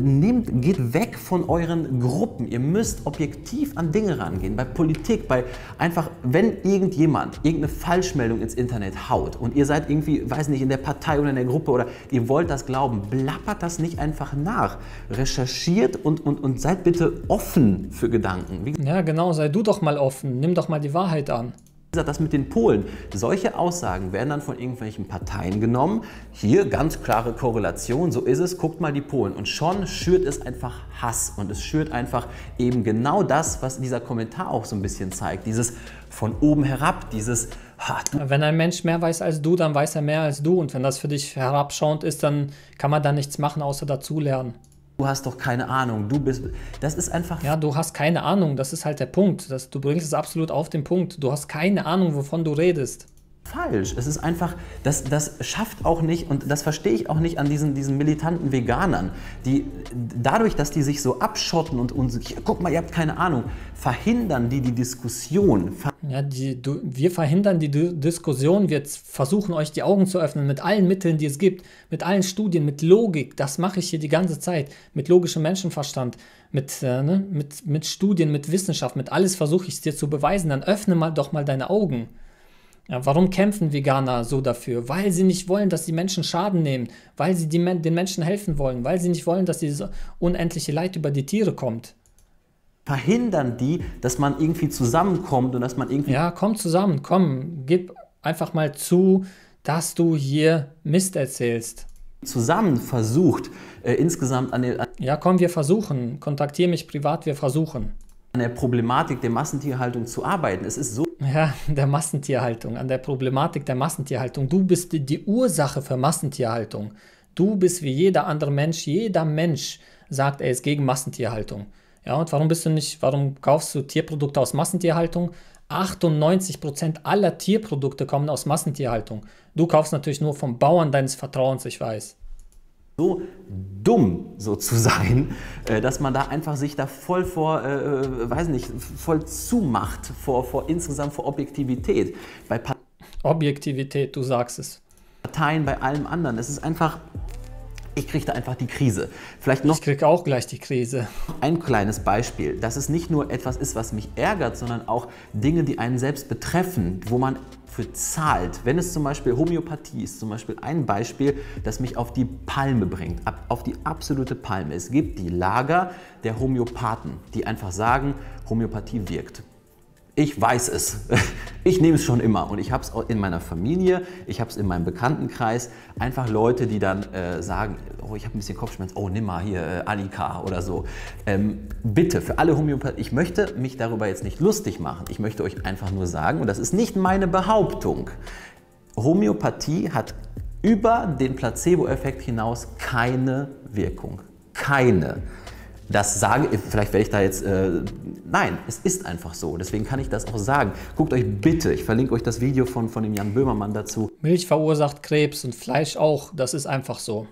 nehmt, geht weg von euren Gruppen. Ihr müsst objektiv an Dinge rangehen. Bei Politik, bei einfach, wenn irgendjemand irgendeine Falschmeldung ins Internet haut und ihr seid irgendwie, weiß nicht, in der Partei oder in der Gruppe oder ihr wollt das glauben, blappert das nicht einfach nach. Recherchiert und, und, und seid bitte offen für Gedanken. Wie ja, genau, sei du doch mal offen. Nimm doch mal die Wahrheit an gesagt, das mit den Polen. Solche Aussagen werden dann von irgendwelchen Parteien genommen. Hier ganz klare Korrelation, so ist es, guckt mal die Polen. Und schon schürt es einfach Hass und es schürt einfach eben genau das, was dieser Kommentar auch so ein bisschen zeigt. Dieses von oben herab, dieses wenn ein Mensch mehr weiß als du, dann weiß er mehr als du. Und wenn das für dich herabschauend ist, dann kann man da nichts machen, außer dazulernen du hast doch keine Ahnung, du bist. Das ist einfach. Ja, du hast keine Ahnung, das ist halt der Punkt. Das, du bringst es absolut auf den Punkt. Du hast keine Ahnung, wovon du redest falsch. Es ist einfach, das, das schafft auch nicht und das verstehe ich auch nicht an diesen, diesen militanten Veganern, die dadurch, dass die sich so abschotten und, uns, guck mal, ihr habt keine Ahnung, verhindern die die Diskussion. Ja, die, du, wir verhindern die D Diskussion, wir versuchen euch die Augen zu öffnen mit allen Mitteln, die es gibt, mit allen Studien, mit Logik, das mache ich hier die ganze Zeit, mit logischem Menschenverstand, mit, äh, ne, mit, mit Studien, mit Wissenschaft, mit alles versuche ich es dir zu beweisen, dann öffne mal doch mal deine Augen. Ja, warum kämpfen Veganer so dafür? Weil sie nicht wollen, dass die Menschen Schaden nehmen, weil sie Men den Menschen helfen wollen, weil sie nicht wollen, dass dieses unendliche Leid über die Tiere kommt. Verhindern die, dass man irgendwie zusammenkommt und dass man irgendwie. Ja, komm zusammen, komm, gib einfach mal zu, dass du hier Mist erzählst. Zusammen versucht, äh, insgesamt an den. ja, komm, wir versuchen. Kontaktiere mich privat, wir versuchen an der Problematik der Massentierhaltung zu arbeiten. Es ist so ja, der Massentierhaltung, an der Problematik der Massentierhaltung. Du bist die, Ursache für Massentierhaltung. Du bist wie jeder andere Mensch. Jeder Mensch sagt, er ist gegen Massentierhaltung. Ja, und warum bist du nicht, warum kaufst du Tierprodukte aus Massentierhaltung? 98% aller Tierprodukte kommen aus Massentierhaltung. Du kaufst natürlich nur vom Bauern deines Vertrauens, ich weiß so dumm so zu sein, äh, dass man da einfach sich da voll vor, äh, äh, weiß nicht, voll zumacht vor, vor insgesamt vor Objektivität. Bei Objektivität, du sagst es. Parteien, bei allem anderen. Es ist einfach ich kriege da einfach die Krise. Vielleicht noch ich kriege auch gleich die Krise. Ein kleines Beispiel, dass es nicht nur etwas ist, was mich ärgert, sondern auch Dinge, die einen selbst betreffen, wo man für zahlt. Wenn es zum Beispiel Homöopathie ist, zum Beispiel ein Beispiel, das mich auf die Palme bringt, ab, auf die absolute Palme. Es gibt die Lager der Homöopathen, die einfach sagen, Homöopathie wirkt ich weiß es. Ich nehme es schon immer und ich habe es in meiner Familie, ich habe es in meinem Bekanntenkreis. Einfach Leute, die dann äh, sagen, oh, ich habe ein bisschen Kopfschmerz, oh, nimm mal hier äh, Alika oder so. Ähm, bitte, für alle Homöopathen, ich möchte mich darüber jetzt nicht lustig machen. Ich möchte euch einfach nur sagen, und das ist nicht meine Behauptung, Homöopathie hat über den Placebo-Effekt hinaus keine Wirkung. Keine das sage, vielleicht werde ich da jetzt, äh, nein, es ist einfach so. Deswegen kann ich das auch sagen. Guckt euch bitte, ich verlinke euch das Video von, von dem Jan Böhmermann dazu. Milch verursacht Krebs und Fleisch auch, das ist einfach so.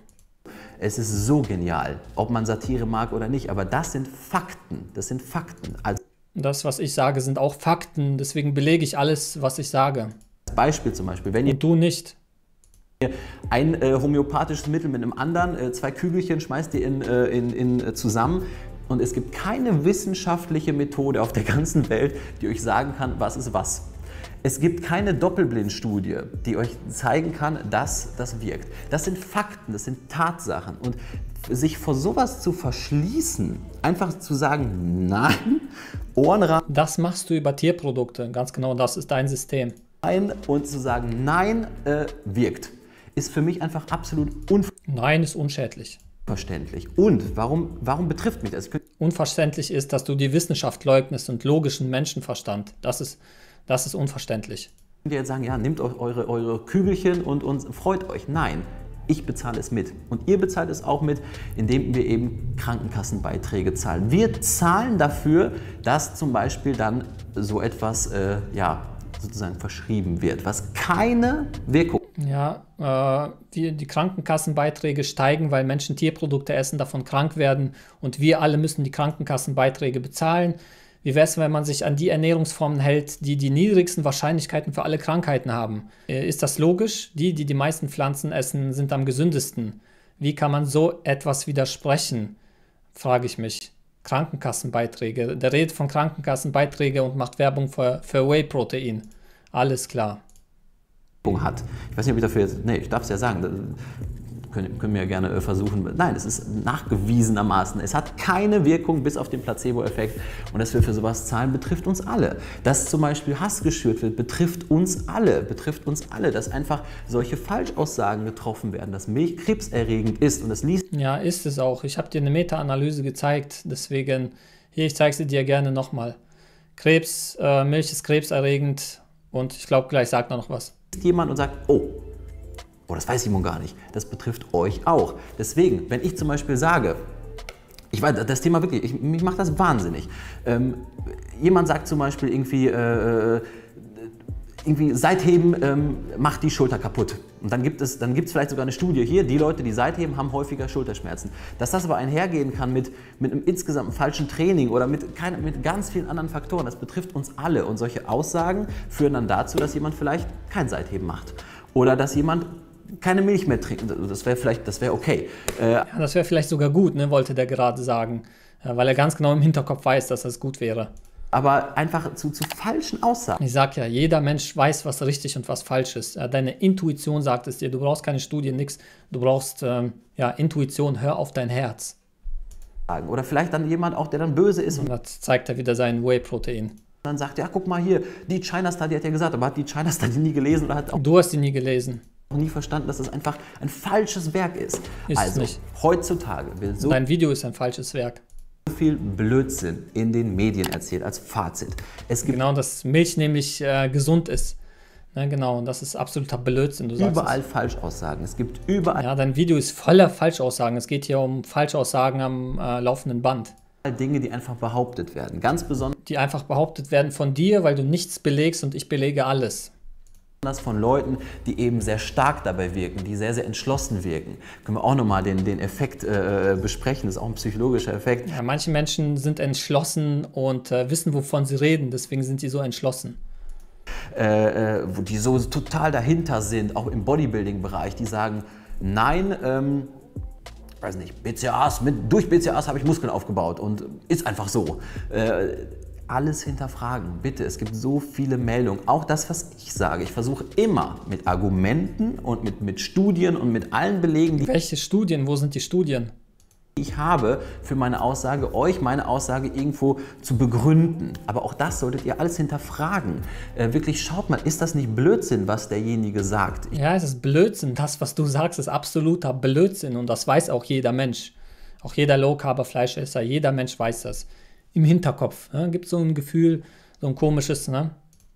Es ist so genial, ob man Satire mag oder nicht, aber das sind Fakten, das sind Fakten. Also das, was ich sage, sind auch Fakten, deswegen belege ich alles, was ich sage. Beispiel zum Beispiel, wenn ihr... Und du nicht. Ein äh, homöopathisches Mittel mit einem anderen, äh, zwei Kügelchen schmeißt ihr in, äh, in, in, äh, zusammen. Und es gibt keine wissenschaftliche Methode auf der ganzen Welt, die euch sagen kann, was ist was. Es gibt keine Doppelblindstudie, die euch zeigen kann, dass das wirkt. Das sind Fakten, das sind Tatsachen. Und sich vor sowas zu verschließen, einfach zu sagen, nein, Ohren Das machst du über Tierprodukte, ganz genau, das ist dein System. Ein und zu sagen, nein, äh, wirkt ist für mich einfach absolut unverständlich. Nein, ist unschädlich. Verständlich. Und warum, warum betrifft mich das? Unverständlich ist, dass du die Wissenschaft leugnest und logischen Menschenverstand. Das ist, das ist unverständlich. Könnt ihr jetzt sagen, ja, nehmt eure, eure Kügelchen und, und freut euch. Nein, ich bezahle es mit. Und ihr bezahlt es auch mit, indem wir eben Krankenkassenbeiträge zahlen. Wir zahlen dafür, dass zum Beispiel dann so etwas, äh, ja, sozusagen verschrieben wird, was keine Wirkung ja, äh, die, die Krankenkassenbeiträge steigen, weil Menschen Tierprodukte essen, davon krank werden und wir alle müssen die Krankenkassenbeiträge bezahlen. Wie wäre es, wenn man sich an die Ernährungsformen hält, die die niedrigsten Wahrscheinlichkeiten für alle Krankheiten haben? Äh, ist das logisch? Die, die die meisten Pflanzen essen, sind am gesündesten. Wie kann man so etwas widersprechen? Frage ich mich. Krankenkassenbeiträge. Der redet von Krankenkassenbeiträgen und macht Werbung für, für Whey-Protein. Alles klar hat. Ich weiß nicht, ob ich dafür jetzt, nee, ich darf es ja sagen, können, können wir gerne äh, versuchen. Nein, es ist nachgewiesenermaßen. Es hat keine Wirkung bis auf den Placebo-Effekt. Und dass wir für sowas zahlen, betrifft uns alle. Dass zum Beispiel Hass geschürt wird, betrifft uns alle. Betrifft uns alle. Dass einfach solche Falschaussagen getroffen werden, dass Milch krebserregend ist und das liest. Ja, ist es auch. Ich habe dir eine Meta-Analyse gezeigt. Deswegen, hier, ich zeige sie dir gerne nochmal. Krebs, äh, Milch ist krebserregend. Und ich glaube, gleich sagt er noch was jemand und sagt, oh, oh, das weiß Simon gar nicht. Das betrifft euch auch. Deswegen, wenn ich zum Beispiel sage, ich weiß, das Thema wirklich, ich, mich macht das wahnsinnig. Ähm, jemand sagt zum Beispiel irgendwie, äh, äh, äh irgendwie seitheben ähm, macht die Schulter kaputt. Und dann gibt es dann gibt's vielleicht sogar eine Studie hier, die Leute, die seitheben, haben häufiger Schulterschmerzen. Dass das aber einhergehen kann mit, mit einem insgesamt falschen Training oder mit, keine, mit ganz vielen anderen Faktoren, das betrifft uns alle. Und solche Aussagen führen dann dazu, dass jemand vielleicht kein Seitheben macht. Oder dass jemand keine Milch mehr trinkt. Also das wäre vielleicht, das wäre okay. Äh, ja, das wäre vielleicht sogar gut, ne, wollte der gerade sagen. Äh, weil er ganz genau im Hinterkopf weiß, dass das gut wäre aber einfach zu, zu falschen Aussagen. Ich sag ja, jeder Mensch weiß, was richtig und was falsch ist. Deine Intuition sagt es dir. Du brauchst keine Studie, nichts. Du brauchst ähm, ja, Intuition, hör auf dein Herz. Oder vielleicht dann jemand auch, der dann böse ist. Und das zeigt er wieder sein Whey-Protein. Dann sagt er, ja, guck mal hier, die China Study hat ja gesagt, aber hat die China Study nie gelesen oder hat auch. Du hast die nie gelesen auch nie verstanden, dass es das einfach ein falsches Werk ist. ist also heutzutage will so. Dein Video ist ein falsches Werk viel Blödsinn in den Medien erzählt als Fazit. Es gibt genau, dass Milch nämlich äh, gesund ist. Ne, genau, und das ist absoluter Blödsinn. Du überall es. Falschaussagen. Es gibt überall. Ja, dein Video ist voller Falschaussagen. Es geht hier um Falschaussagen am äh, laufenden Band. Dinge, die einfach behauptet werden. Ganz besonders. Die einfach behauptet werden von dir, weil du nichts belegst und ich belege alles besonders von Leuten, die eben sehr stark dabei wirken, die sehr, sehr entschlossen wirken. Können wir auch nochmal den, den Effekt äh, äh, besprechen, das ist auch ein psychologischer Effekt. Ja, manche Menschen sind entschlossen und äh, wissen, wovon sie reden, deswegen sind sie so entschlossen. Äh, äh, die so total dahinter sind, auch im Bodybuilding-Bereich, die sagen, nein, ähm, weiß nicht, BCAAs, mit, durch BCAAs habe ich Muskeln aufgebaut und ist einfach so. Äh, alles hinterfragen. Bitte, es gibt so viele Meldungen. Auch das, was ich sage. Ich versuche immer mit Argumenten und mit, mit Studien und mit allen Belegen. Die Welche Studien? Wo sind die Studien? ich habe für meine Aussage, euch meine Aussage irgendwo zu begründen. Aber auch das solltet ihr alles hinterfragen. Äh, wirklich schaut mal, ist das nicht Blödsinn, was derjenige sagt? ja, es ist Blödsinn. Das, was du sagst, ist absoluter Blödsinn und das weiß auch jeder Mensch. Auch jeder Low-Carb-Fleischesser, jeder Mensch weiß das im Hinterkopf. Ja? Gibt so ein Gefühl, so ein komisches, ne?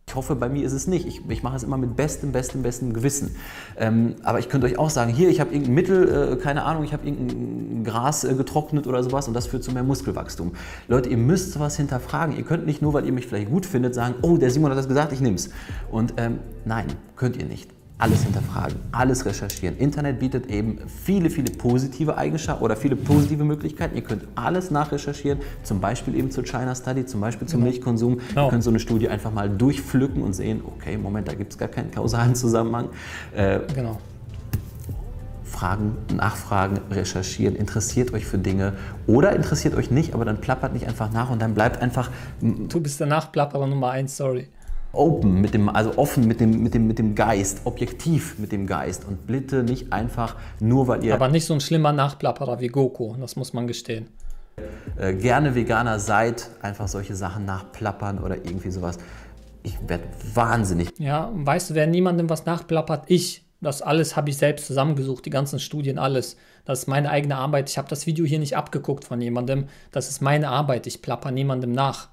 Ich hoffe, bei mir ist es nicht. Ich, ich mache es immer mit bestem, bestem, bestem Gewissen. Ähm, aber ich könnte euch auch sagen, hier, ich habe irgendein Mittel, äh, keine Ahnung, ich habe irgendein Gras äh, getrocknet oder sowas und das führt zu mehr Muskelwachstum. Leute, ihr müsst sowas hinterfragen. Ihr könnt nicht nur, weil ihr mich vielleicht gut findet, sagen, oh, der Simon hat das gesagt, ich nehme es. Und ähm, nein, könnt ihr nicht alles hinterfragen, alles recherchieren. Internet bietet eben viele, viele positive Eigenschaften oder viele positive Möglichkeiten. Ihr könnt alles nachrecherchieren, zum Beispiel eben zur China Study, zum Beispiel zum genau. Milchkonsum. Genau. Ihr könnt so eine Studie einfach mal durchpflücken und sehen, okay, Moment, da gibt es gar keinen kausalen Zusammenhang. Äh, genau. Fragen, nachfragen, recherchieren, interessiert euch für Dinge oder interessiert euch nicht, aber dann plappert nicht einfach nach und dann bleibt einfach. Du bist der Nachplapperer Nummer eins, sorry open, mit dem, also offen mit dem, mit, dem, mit dem Geist, objektiv mit dem Geist und bitte nicht einfach nur, weil ihr... Aber nicht so ein schlimmer Nachplapperer wie Goku, das muss man gestehen. Äh, gerne Veganer seid, einfach solche Sachen nachplappern oder irgendwie sowas. Ich werde wahnsinnig. Ja, weißt du, wer niemandem was nachplappert? Ich. Das alles habe ich selbst zusammengesucht, die ganzen Studien, alles. Das ist meine eigene Arbeit. Ich habe das Video hier nicht abgeguckt von jemandem. Das ist meine Arbeit. Ich plapper niemandem nach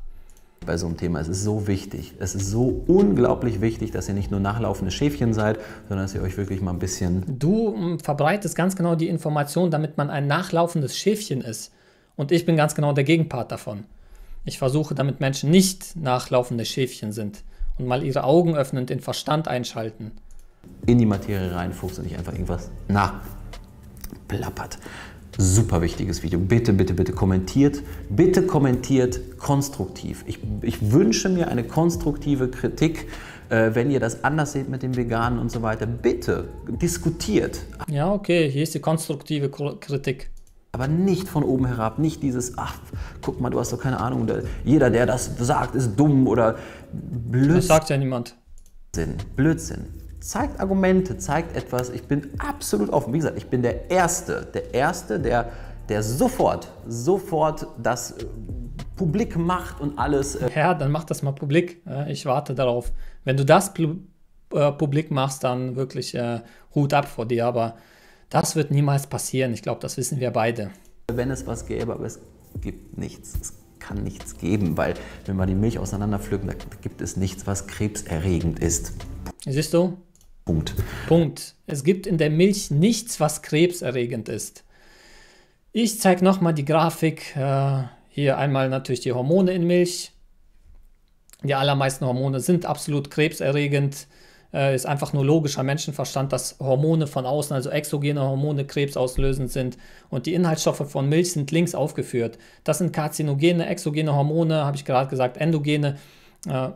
bei so einem Thema. Es ist so wichtig. Es ist so unglaublich wichtig, dass ihr nicht nur nachlaufende Schäfchen seid, sondern dass ihr euch wirklich mal ein bisschen. Du hm, verbreitest ganz genau die Information, damit man ein nachlaufendes Schäfchen ist. Und ich bin ganz genau der Gegenpart davon. Ich versuche, damit Menschen nicht nachlaufende Schäfchen sind und mal ihre Augen öffnen und den Verstand einschalten. In die Materie reinfuchst und nicht einfach irgendwas nachplappert. Super wichtiges Video. Bitte, bitte, bitte kommentiert. Bitte kommentiert konstruktiv. Ich, ich wünsche mir eine konstruktive Kritik. Äh, wenn ihr das anders seht mit dem Veganen und so weiter, bitte diskutiert. Ja, okay, hier ist die konstruktive Kritik. Aber nicht von oben herab, nicht dieses, ach, guck mal, du hast doch keine Ahnung, jeder, der das sagt, ist dumm oder Blödsinn. Das sagt ja niemand. Blödsinn. Blödsinn zeigt Argumente, zeigt etwas. Ich bin absolut offen. Wie gesagt, ich bin der Erste, der Erste, der, der sofort, sofort das äh, publik macht und alles. Äh ja, dann mach das mal publik. Ich warte darauf. Wenn du das äh, publik machst, dann wirklich äh, Hut ab vor dir. Aber das wird niemals passieren. Ich glaube, das wissen wir beide. Wenn es was gäbe, aber es gibt nichts. Es kann nichts geben, weil wenn wir die Milch auseinanderpflücken, da gibt es nichts, was krebserregend ist. Siehst du? Punkt. Punkt. Es gibt in der Milch nichts, was krebserregend ist. Ich zeige nochmal die Grafik. Äh, hier einmal natürlich die Hormone in Milch. Die allermeisten Hormone sind absolut krebserregend. Äh, ist einfach nur logischer Menschenverstand, dass Hormone von außen, also exogene Hormone, krebsauslösend sind. Und die Inhaltsstoffe von Milch sind links aufgeführt. Das sind karzinogene, exogene Hormone, habe ich gerade gesagt, endogene. Äh,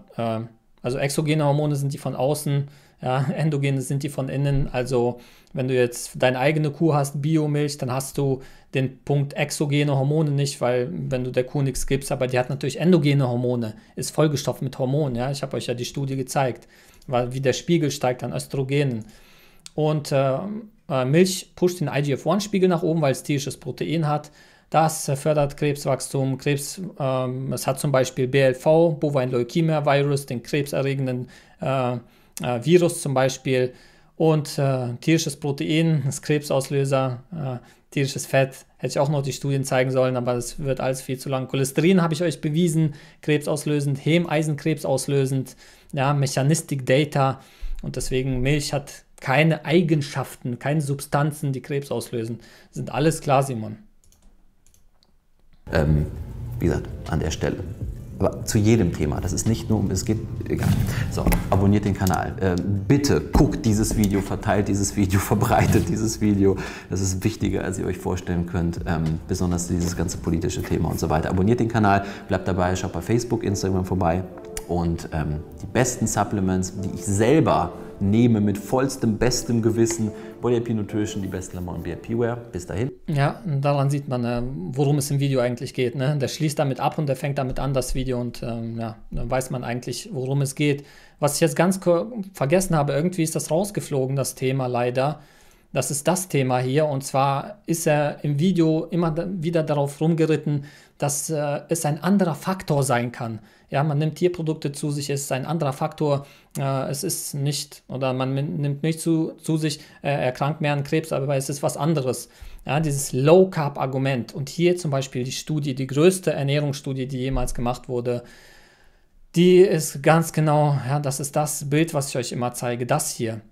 also exogene Hormone sind die von außen ja, endogene sind die von innen. Also wenn du jetzt deine eigene Kuh hast, Biomilch, dann hast du den Punkt exogene Hormone nicht, weil wenn du der Kuh nichts gibst, aber die hat natürlich endogene Hormone, ist vollgestopft mit Hormonen. Ja, ich habe euch ja die Studie gezeigt, weil wie der Spiegel steigt an Östrogenen. Und äh, äh Milch pusht den IGF-1-Spiegel nach oben, weil es tierisches Protein hat. Das fördert Krebswachstum, Krebs, ähm, es hat zum Beispiel BLV, Bovine Leukämia Virus, den krebserregenden äh, äh, Virus zum Beispiel und äh, tierisches Protein, das Krebsauslöser, äh, tierisches Fett, hätte ich auch noch die Studien zeigen sollen, aber das wird alles viel zu lang. Cholesterin habe ich euch bewiesen, krebsauslösend, Hemeisenkrebs auslösend, ja, Mechanistic Data und deswegen Milch hat keine Eigenschaften, keine Substanzen, die Krebs auslösen. Sind alles klar, Simon. Ähm, wie gesagt, an der Stelle. Aber zu jedem Thema. Das ist nicht nur um, es geht, egal. So, abonniert den Kanal. Ähm, bitte guckt dieses Video, verteilt dieses Video, verbreitet dieses Video. Das ist wichtiger, als ihr euch vorstellen könnt, ähm, besonders dieses ganze politische Thema und so weiter. Abonniert den Kanal, bleibt dabei, schaut bei Facebook, Instagram vorbei. Und ähm, die besten Supplements, die ich selber nehme mit vollstem, bestem Gewissen. Body IP Nutrition, die besten Klamotten VIP Wear. Bis dahin. Ja, daran sieht man, ähm, worum es im Video eigentlich geht. Ne? Der schließt damit ab und der fängt damit an, das Video. Und ähm, ja, dann weiß man eigentlich, worum es geht. Was ich jetzt ganz vergessen habe, irgendwie ist das rausgeflogen, das Thema leider. Das ist das Thema hier. Und zwar ist er im Video immer wieder darauf rumgeritten, dass äh, es ein anderer Faktor sein kann. Ja, man nimmt Tierprodukte zu sich, es ist ein anderer Faktor. Äh, es ist nicht, oder man nimmt Milch zu, zu sich, äh, erkrankt mehr an Krebs, aber es ist was anderes. Ja, dieses Low-Carb-Argument. Und hier zum Beispiel die Studie, die größte Ernährungsstudie, die jemals gemacht wurde, die ist ganz genau, ja, das ist das Bild, was ich euch immer zeige, das hier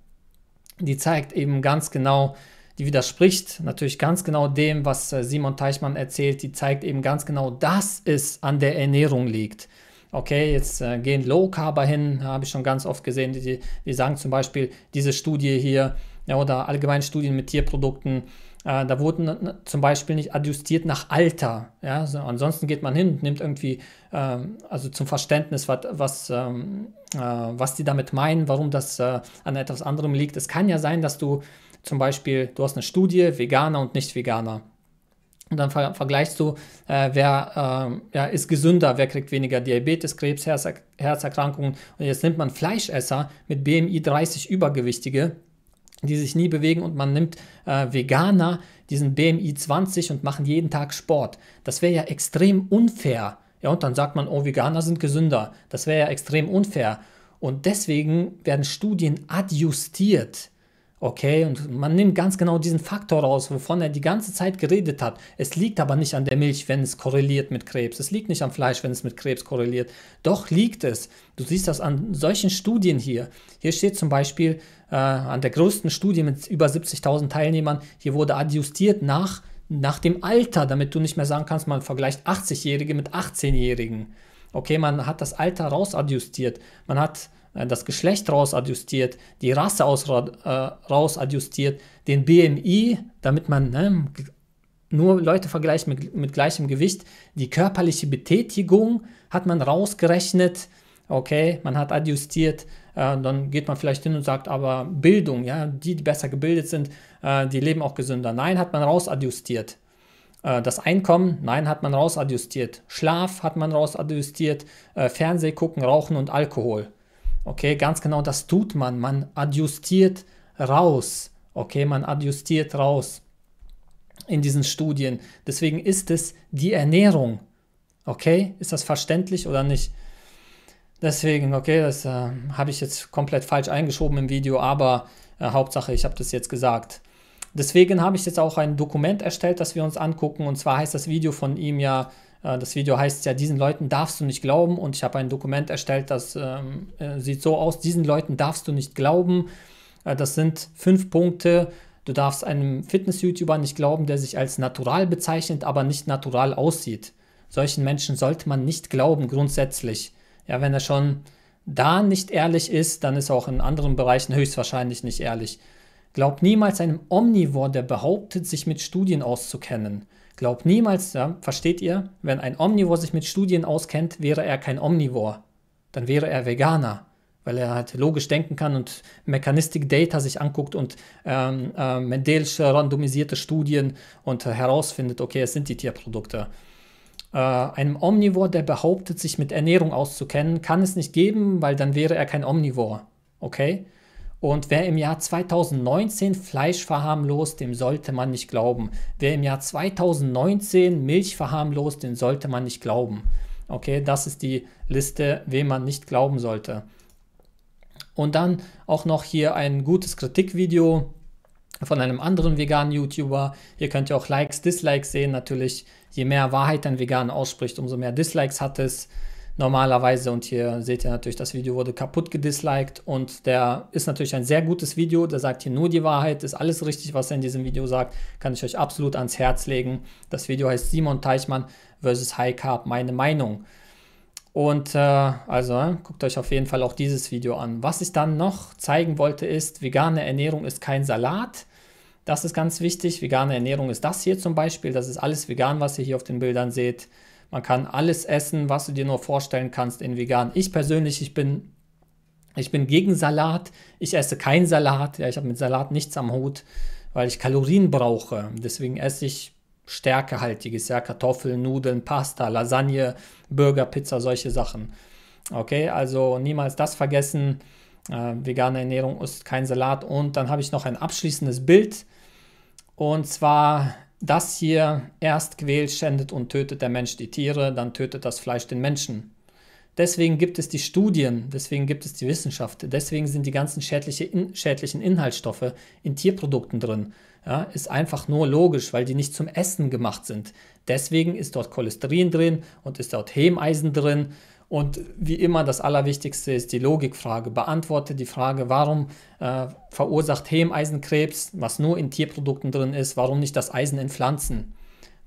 die zeigt eben ganz genau, die widerspricht natürlich ganz genau dem, was äh, Simon Teichmann erzählt, die zeigt eben ganz genau, dass es an der Ernährung liegt. Okay, jetzt äh, gehen Low Carber hin, habe ich schon ganz oft gesehen, die, die sagen zum Beispiel, diese Studie hier ja, oder allgemeine Studien mit Tierprodukten, äh, da wurden zum Beispiel nicht adjustiert nach Alter. Ja? So, ansonsten geht man hin und nimmt irgendwie, äh, also zum Verständnis, wat, was, ähm, äh, was die damit meinen, warum das äh, an etwas anderem liegt. Es kann ja sein, dass du zum Beispiel, du hast eine Studie, Veganer und Nicht-Veganer. Und dann ver vergleichst du, äh, wer äh, ja, ist gesünder, wer kriegt weniger Diabetes, Krebs, Herzer Herzerkrankungen. Und jetzt nimmt man Fleischesser mit BMI 30 Übergewichtige die sich nie bewegen und man nimmt äh, Veganer diesen BMI 20 und machen jeden Tag Sport. Das wäre ja extrem unfair. Ja, und dann sagt man, oh, Veganer sind gesünder. Das wäre ja extrem unfair. Und deswegen werden Studien adjustiert. Okay, und man nimmt ganz genau diesen Faktor raus, wovon er die ganze Zeit geredet hat. Es liegt aber nicht an der Milch, wenn es korreliert mit Krebs. Es liegt nicht am Fleisch, wenn es mit Krebs korreliert. Doch liegt es. Du siehst das an solchen Studien hier. Hier steht zum Beispiel äh, an der größten Studie mit über 70.000 Teilnehmern, hier wurde adjustiert nach, nach dem Alter, damit du nicht mehr sagen kannst, man vergleicht 80-Jährige mit 18-Jährigen. Okay, man hat das Alter rausadjustiert. Man hat äh, das Geschlecht rausadjustiert, die Rasse aus, äh, rausadjustiert, den BMI, damit man ne, nur Leute vergleicht mit, mit gleichem Gewicht, die körperliche Betätigung hat man rausgerechnet, okay, man hat adjustiert, äh, dann geht man vielleicht hin und sagt, aber Bildung, ja, die, die besser gebildet sind, äh, die leben auch gesünder. Nein, hat man rausadjustiert. Äh, das Einkommen, nein, hat man rausadjustiert. Schlaf hat man rausadjustiert. Äh, Fernsehgucken, Rauchen und Alkohol. Okay, ganz genau das tut man. Man adjustiert raus. Okay, man adjustiert raus in diesen Studien. Deswegen ist es die Ernährung. Okay, ist das verständlich oder nicht? Deswegen, okay, das äh, habe ich jetzt komplett falsch eingeschoben im Video, aber äh, Hauptsache, ich habe das jetzt gesagt. Deswegen habe ich jetzt auch ein Dokument erstellt, das wir uns angucken. Und zwar heißt das Video von ihm ja äh, das Video heißt ja, diesen Leuten darfst du nicht glauben und ich habe ein Dokument erstellt, das ähm, äh, sieht so aus, diesen Leuten darfst du nicht glauben. Äh, das sind fünf Punkte. Du darfst einem Fitness-YouTuber nicht glauben, der sich als natural bezeichnet, aber nicht natural aussieht. Solchen Menschen sollte man nicht glauben, grundsätzlich. Ja, wenn er schon da nicht ehrlich ist, dann ist er auch in anderen Bereichen höchstwahrscheinlich nicht ehrlich. Glaub niemals einem Omnivore, der behauptet, sich mit Studien auszukennen. Glaubt niemals, ja, versteht ihr, wenn ein Omnivor sich mit Studien auskennt, wäre er kein Omnivor. Dann wäre er Veganer, weil er halt logisch denken kann und Mechanistic Data sich anguckt und ähm, äh, Mendelsche randomisierte Studien und äh, herausfindet, okay, es sind die Tierprodukte. Äh, einem Omnivor, der behauptet, sich mit Ernährung auszukennen, kann es nicht geben, weil dann wäre er kein Omnivor. Okay? Und wer im Jahr 2019 Fleisch verharmlost, dem sollte man nicht glauben. Wer im Jahr 2019 Milch verharmlost, dem sollte man nicht glauben. Okay, das ist die Liste, wem man nicht glauben sollte. Und dann auch noch hier ein gutes Kritikvideo von einem anderen veganen YouTuber. Hier könnt ihr auch Likes, Dislikes sehen. Natürlich, je mehr Wahrheit ein Vegan ausspricht, umso mehr Dislikes hat es normalerweise. Und hier seht ihr natürlich, das Video wurde kaputt gedisliked und der ist natürlich ein sehr gutes Video. Der sagt hier nur die Wahrheit, ist alles richtig, was er in diesem Video sagt. Kann ich euch absolut ans Herz legen. Das Video heißt Simon Teichmann versus High Carb, meine Meinung. Und äh, also äh, guckt euch auf jeden Fall auch dieses Video an. Was ich dann noch zeigen wollte ist, vegane Ernährung ist kein Salat. Das ist ganz wichtig. Vegane Ernährung ist das hier zum Beispiel. Das ist alles vegan, was ihr hier auf den Bildern seht. Man kann alles essen, was du dir nur vorstellen kannst in vegan. Ich persönlich, ich bin, ich bin gegen Salat. Ich esse keinen Salat. Ja, ich habe mit Salat nichts am Hut, weil ich Kalorien brauche. Deswegen esse ich stärkehaltiges, ja, Kartoffeln, Nudeln, Pasta, Lasagne, Burger, Pizza, solche Sachen. Okay, also niemals das vergessen. Äh, vegane Ernährung ist kein Salat. Und dann habe ich noch ein abschließendes Bild. Und zwar das hier erst quält, schändet und tötet der Mensch die Tiere, dann tötet das Fleisch den Menschen. Deswegen gibt es die Studien, deswegen gibt es die Wissenschaft, deswegen sind die ganzen in, schädlichen Inhaltsstoffe in Tierprodukten drin. Ja, ist einfach nur logisch, weil die nicht zum Essen gemacht sind. Deswegen ist dort Cholesterin drin und ist dort Hemeisen drin und wie immer das Allerwichtigste ist die Logikfrage. Beantworte die Frage, warum äh, verursacht Hemeisenkrebs, was nur in Tierprodukten drin ist, warum nicht das Eisen in Pflanzen?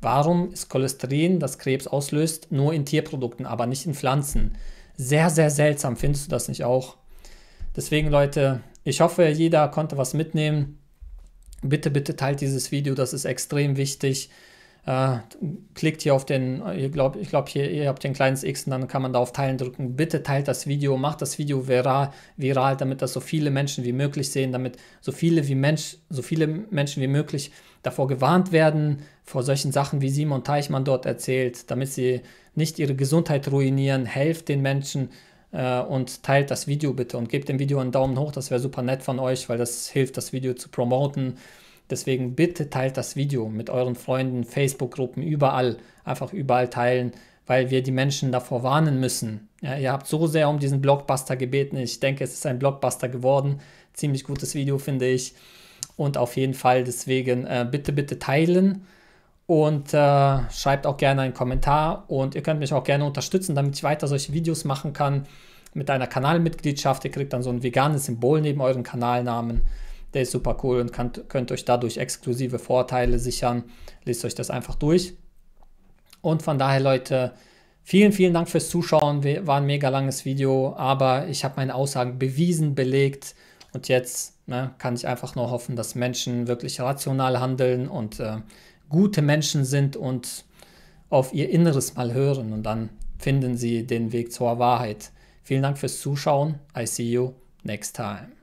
Warum ist Cholesterin, das Krebs auslöst, nur in Tierprodukten, aber nicht in Pflanzen? Sehr, sehr seltsam, findest du das nicht auch? Deswegen Leute, ich hoffe, jeder konnte was mitnehmen. Bitte, bitte teilt dieses Video, das ist extrem wichtig. Äh, klickt hier auf den, ich glaube, ich glaub hier, ihr habt den kleinen X und dann kann man da auf Teilen drücken. Bitte teilt das Video, macht das Video viral, viral, damit das so viele Menschen wie möglich sehen, damit so viele, wie Mensch, so viele Menschen wie möglich davor gewarnt werden, vor solchen Sachen wie Simon Teichmann dort erzählt, damit sie nicht ihre Gesundheit ruinieren. Helft den Menschen uh, und teilt das Video bitte und gebt dem Video einen Daumen hoch, das wäre super nett von euch, weil das hilft, das Video zu promoten. Deswegen bitte teilt das Video mit euren Freunden, Facebook-Gruppen, überall. Einfach überall teilen, weil wir die Menschen davor warnen müssen. Ja, ihr habt so sehr um diesen Blockbuster gebeten. Ich denke, es ist ein Blockbuster geworden. Ziemlich gutes Video, finde ich. Und auf jeden Fall deswegen äh, bitte, bitte teilen und äh, schreibt auch gerne einen Kommentar und ihr könnt mich auch gerne unterstützen, damit ich weiter solche Videos machen kann mit einer Kanalmitgliedschaft. Ihr kriegt dann so ein veganes Symbol neben euren Kanalnamen der ist super cool und kann, könnt euch dadurch exklusive Vorteile sichern. Lest euch das einfach durch. Und von daher, Leute, vielen, vielen Dank fürs Zuschauen. War ein mega langes Video, aber ich habe meine Aussagen bewiesen, belegt. Und jetzt ne, kann ich einfach nur hoffen, dass Menschen wirklich rational handeln und äh, gute Menschen sind und auf ihr Inneres mal hören. Und dann finden sie den Weg zur Wahrheit. Vielen Dank fürs Zuschauen. I see you next time.